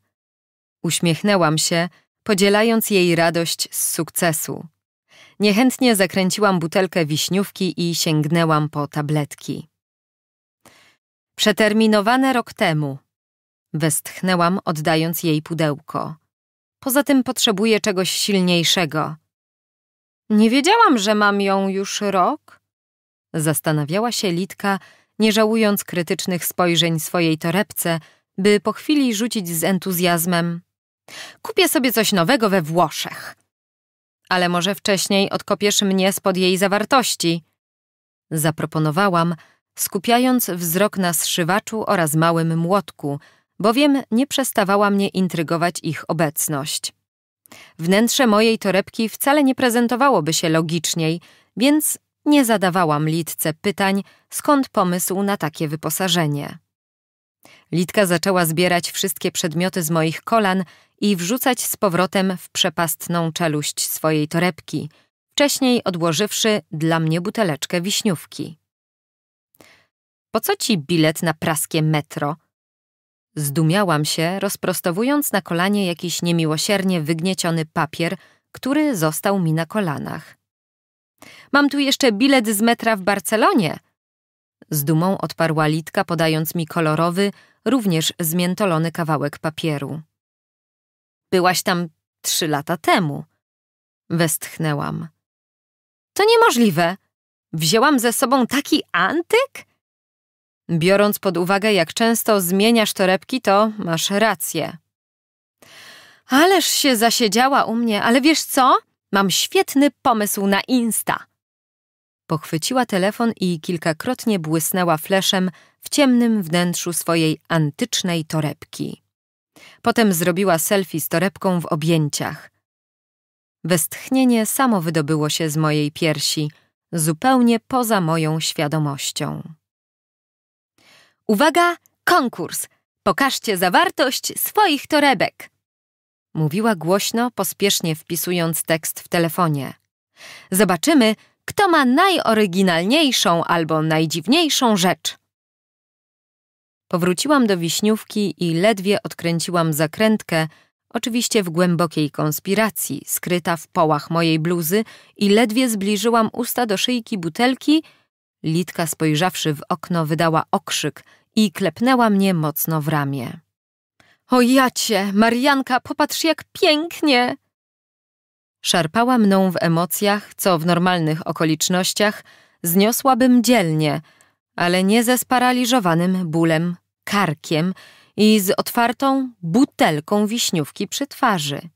Uśmiechnęłam się, podzielając jej radość z sukcesu. Niechętnie zakręciłam butelkę wiśniówki i sięgnęłam po tabletki. Przeterminowane rok temu. Westchnęłam, oddając jej pudełko. Poza tym potrzebuje czegoś silniejszego. Nie wiedziałam, że mam ją już rok. Zastanawiała się Litka, nie żałując krytycznych spojrzeń swojej torebce, by po chwili rzucić z entuzjazmem. Kupię sobie coś nowego we Włoszech. Ale może wcześniej odkopiesz mnie spod jej zawartości. Zaproponowałam, skupiając wzrok na zszywaczu oraz małym młotku – bowiem nie przestawała mnie intrygować ich obecność. Wnętrze mojej torebki wcale nie prezentowałoby się logiczniej, więc nie zadawałam litce pytań, skąd pomysł na takie wyposażenie. Litka zaczęła zbierać wszystkie przedmioty z moich kolan i wrzucać z powrotem w przepastną czeluść swojej torebki, wcześniej odłożywszy dla mnie buteleczkę wiśniówki. Po co ci bilet na praskie metro? Zdumiałam się, rozprostowując na kolanie jakiś niemiłosiernie wygnieciony papier, który został mi na kolanach. Mam tu jeszcze bilet z metra w Barcelonie! Z dumą odparła Litka, podając mi kolorowy, również zmiętolony kawałek papieru. Byłaś tam trzy lata temu. Westchnęłam. To niemożliwe. Wzięłam ze sobą taki antyk? Biorąc pod uwagę, jak często zmieniasz torebki, to masz rację. Ależ się zasiedziała u mnie, ale wiesz co? Mam świetny pomysł na Insta. Pochwyciła telefon i kilkakrotnie błysnęła fleszem w ciemnym wnętrzu swojej antycznej torebki. Potem zrobiła selfie z torebką w objęciach. Westchnienie samo wydobyło się z mojej piersi, zupełnie poza moją świadomością. Uwaga, konkurs! Pokażcie zawartość swoich torebek! Mówiła głośno, pospiesznie wpisując tekst w telefonie. Zobaczymy, kto ma najoryginalniejszą albo najdziwniejszą rzecz. Powróciłam do wiśniówki i ledwie odkręciłam zakrętkę, oczywiście w głębokiej konspiracji, skryta w połach mojej bluzy, i ledwie zbliżyłam usta do szyjki butelki, Litka, spojrzawszy w okno, wydała okrzyk i klepnęła mnie mocno w ramię. O jacie, Marianka, popatrz jak pięknie! Szarpała mną w emocjach, co w normalnych okolicznościach zniosłabym dzielnie, ale nie ze sparaliżowanym bólem, karkiem i z otwartą butelką wiśniówki przy twarzy.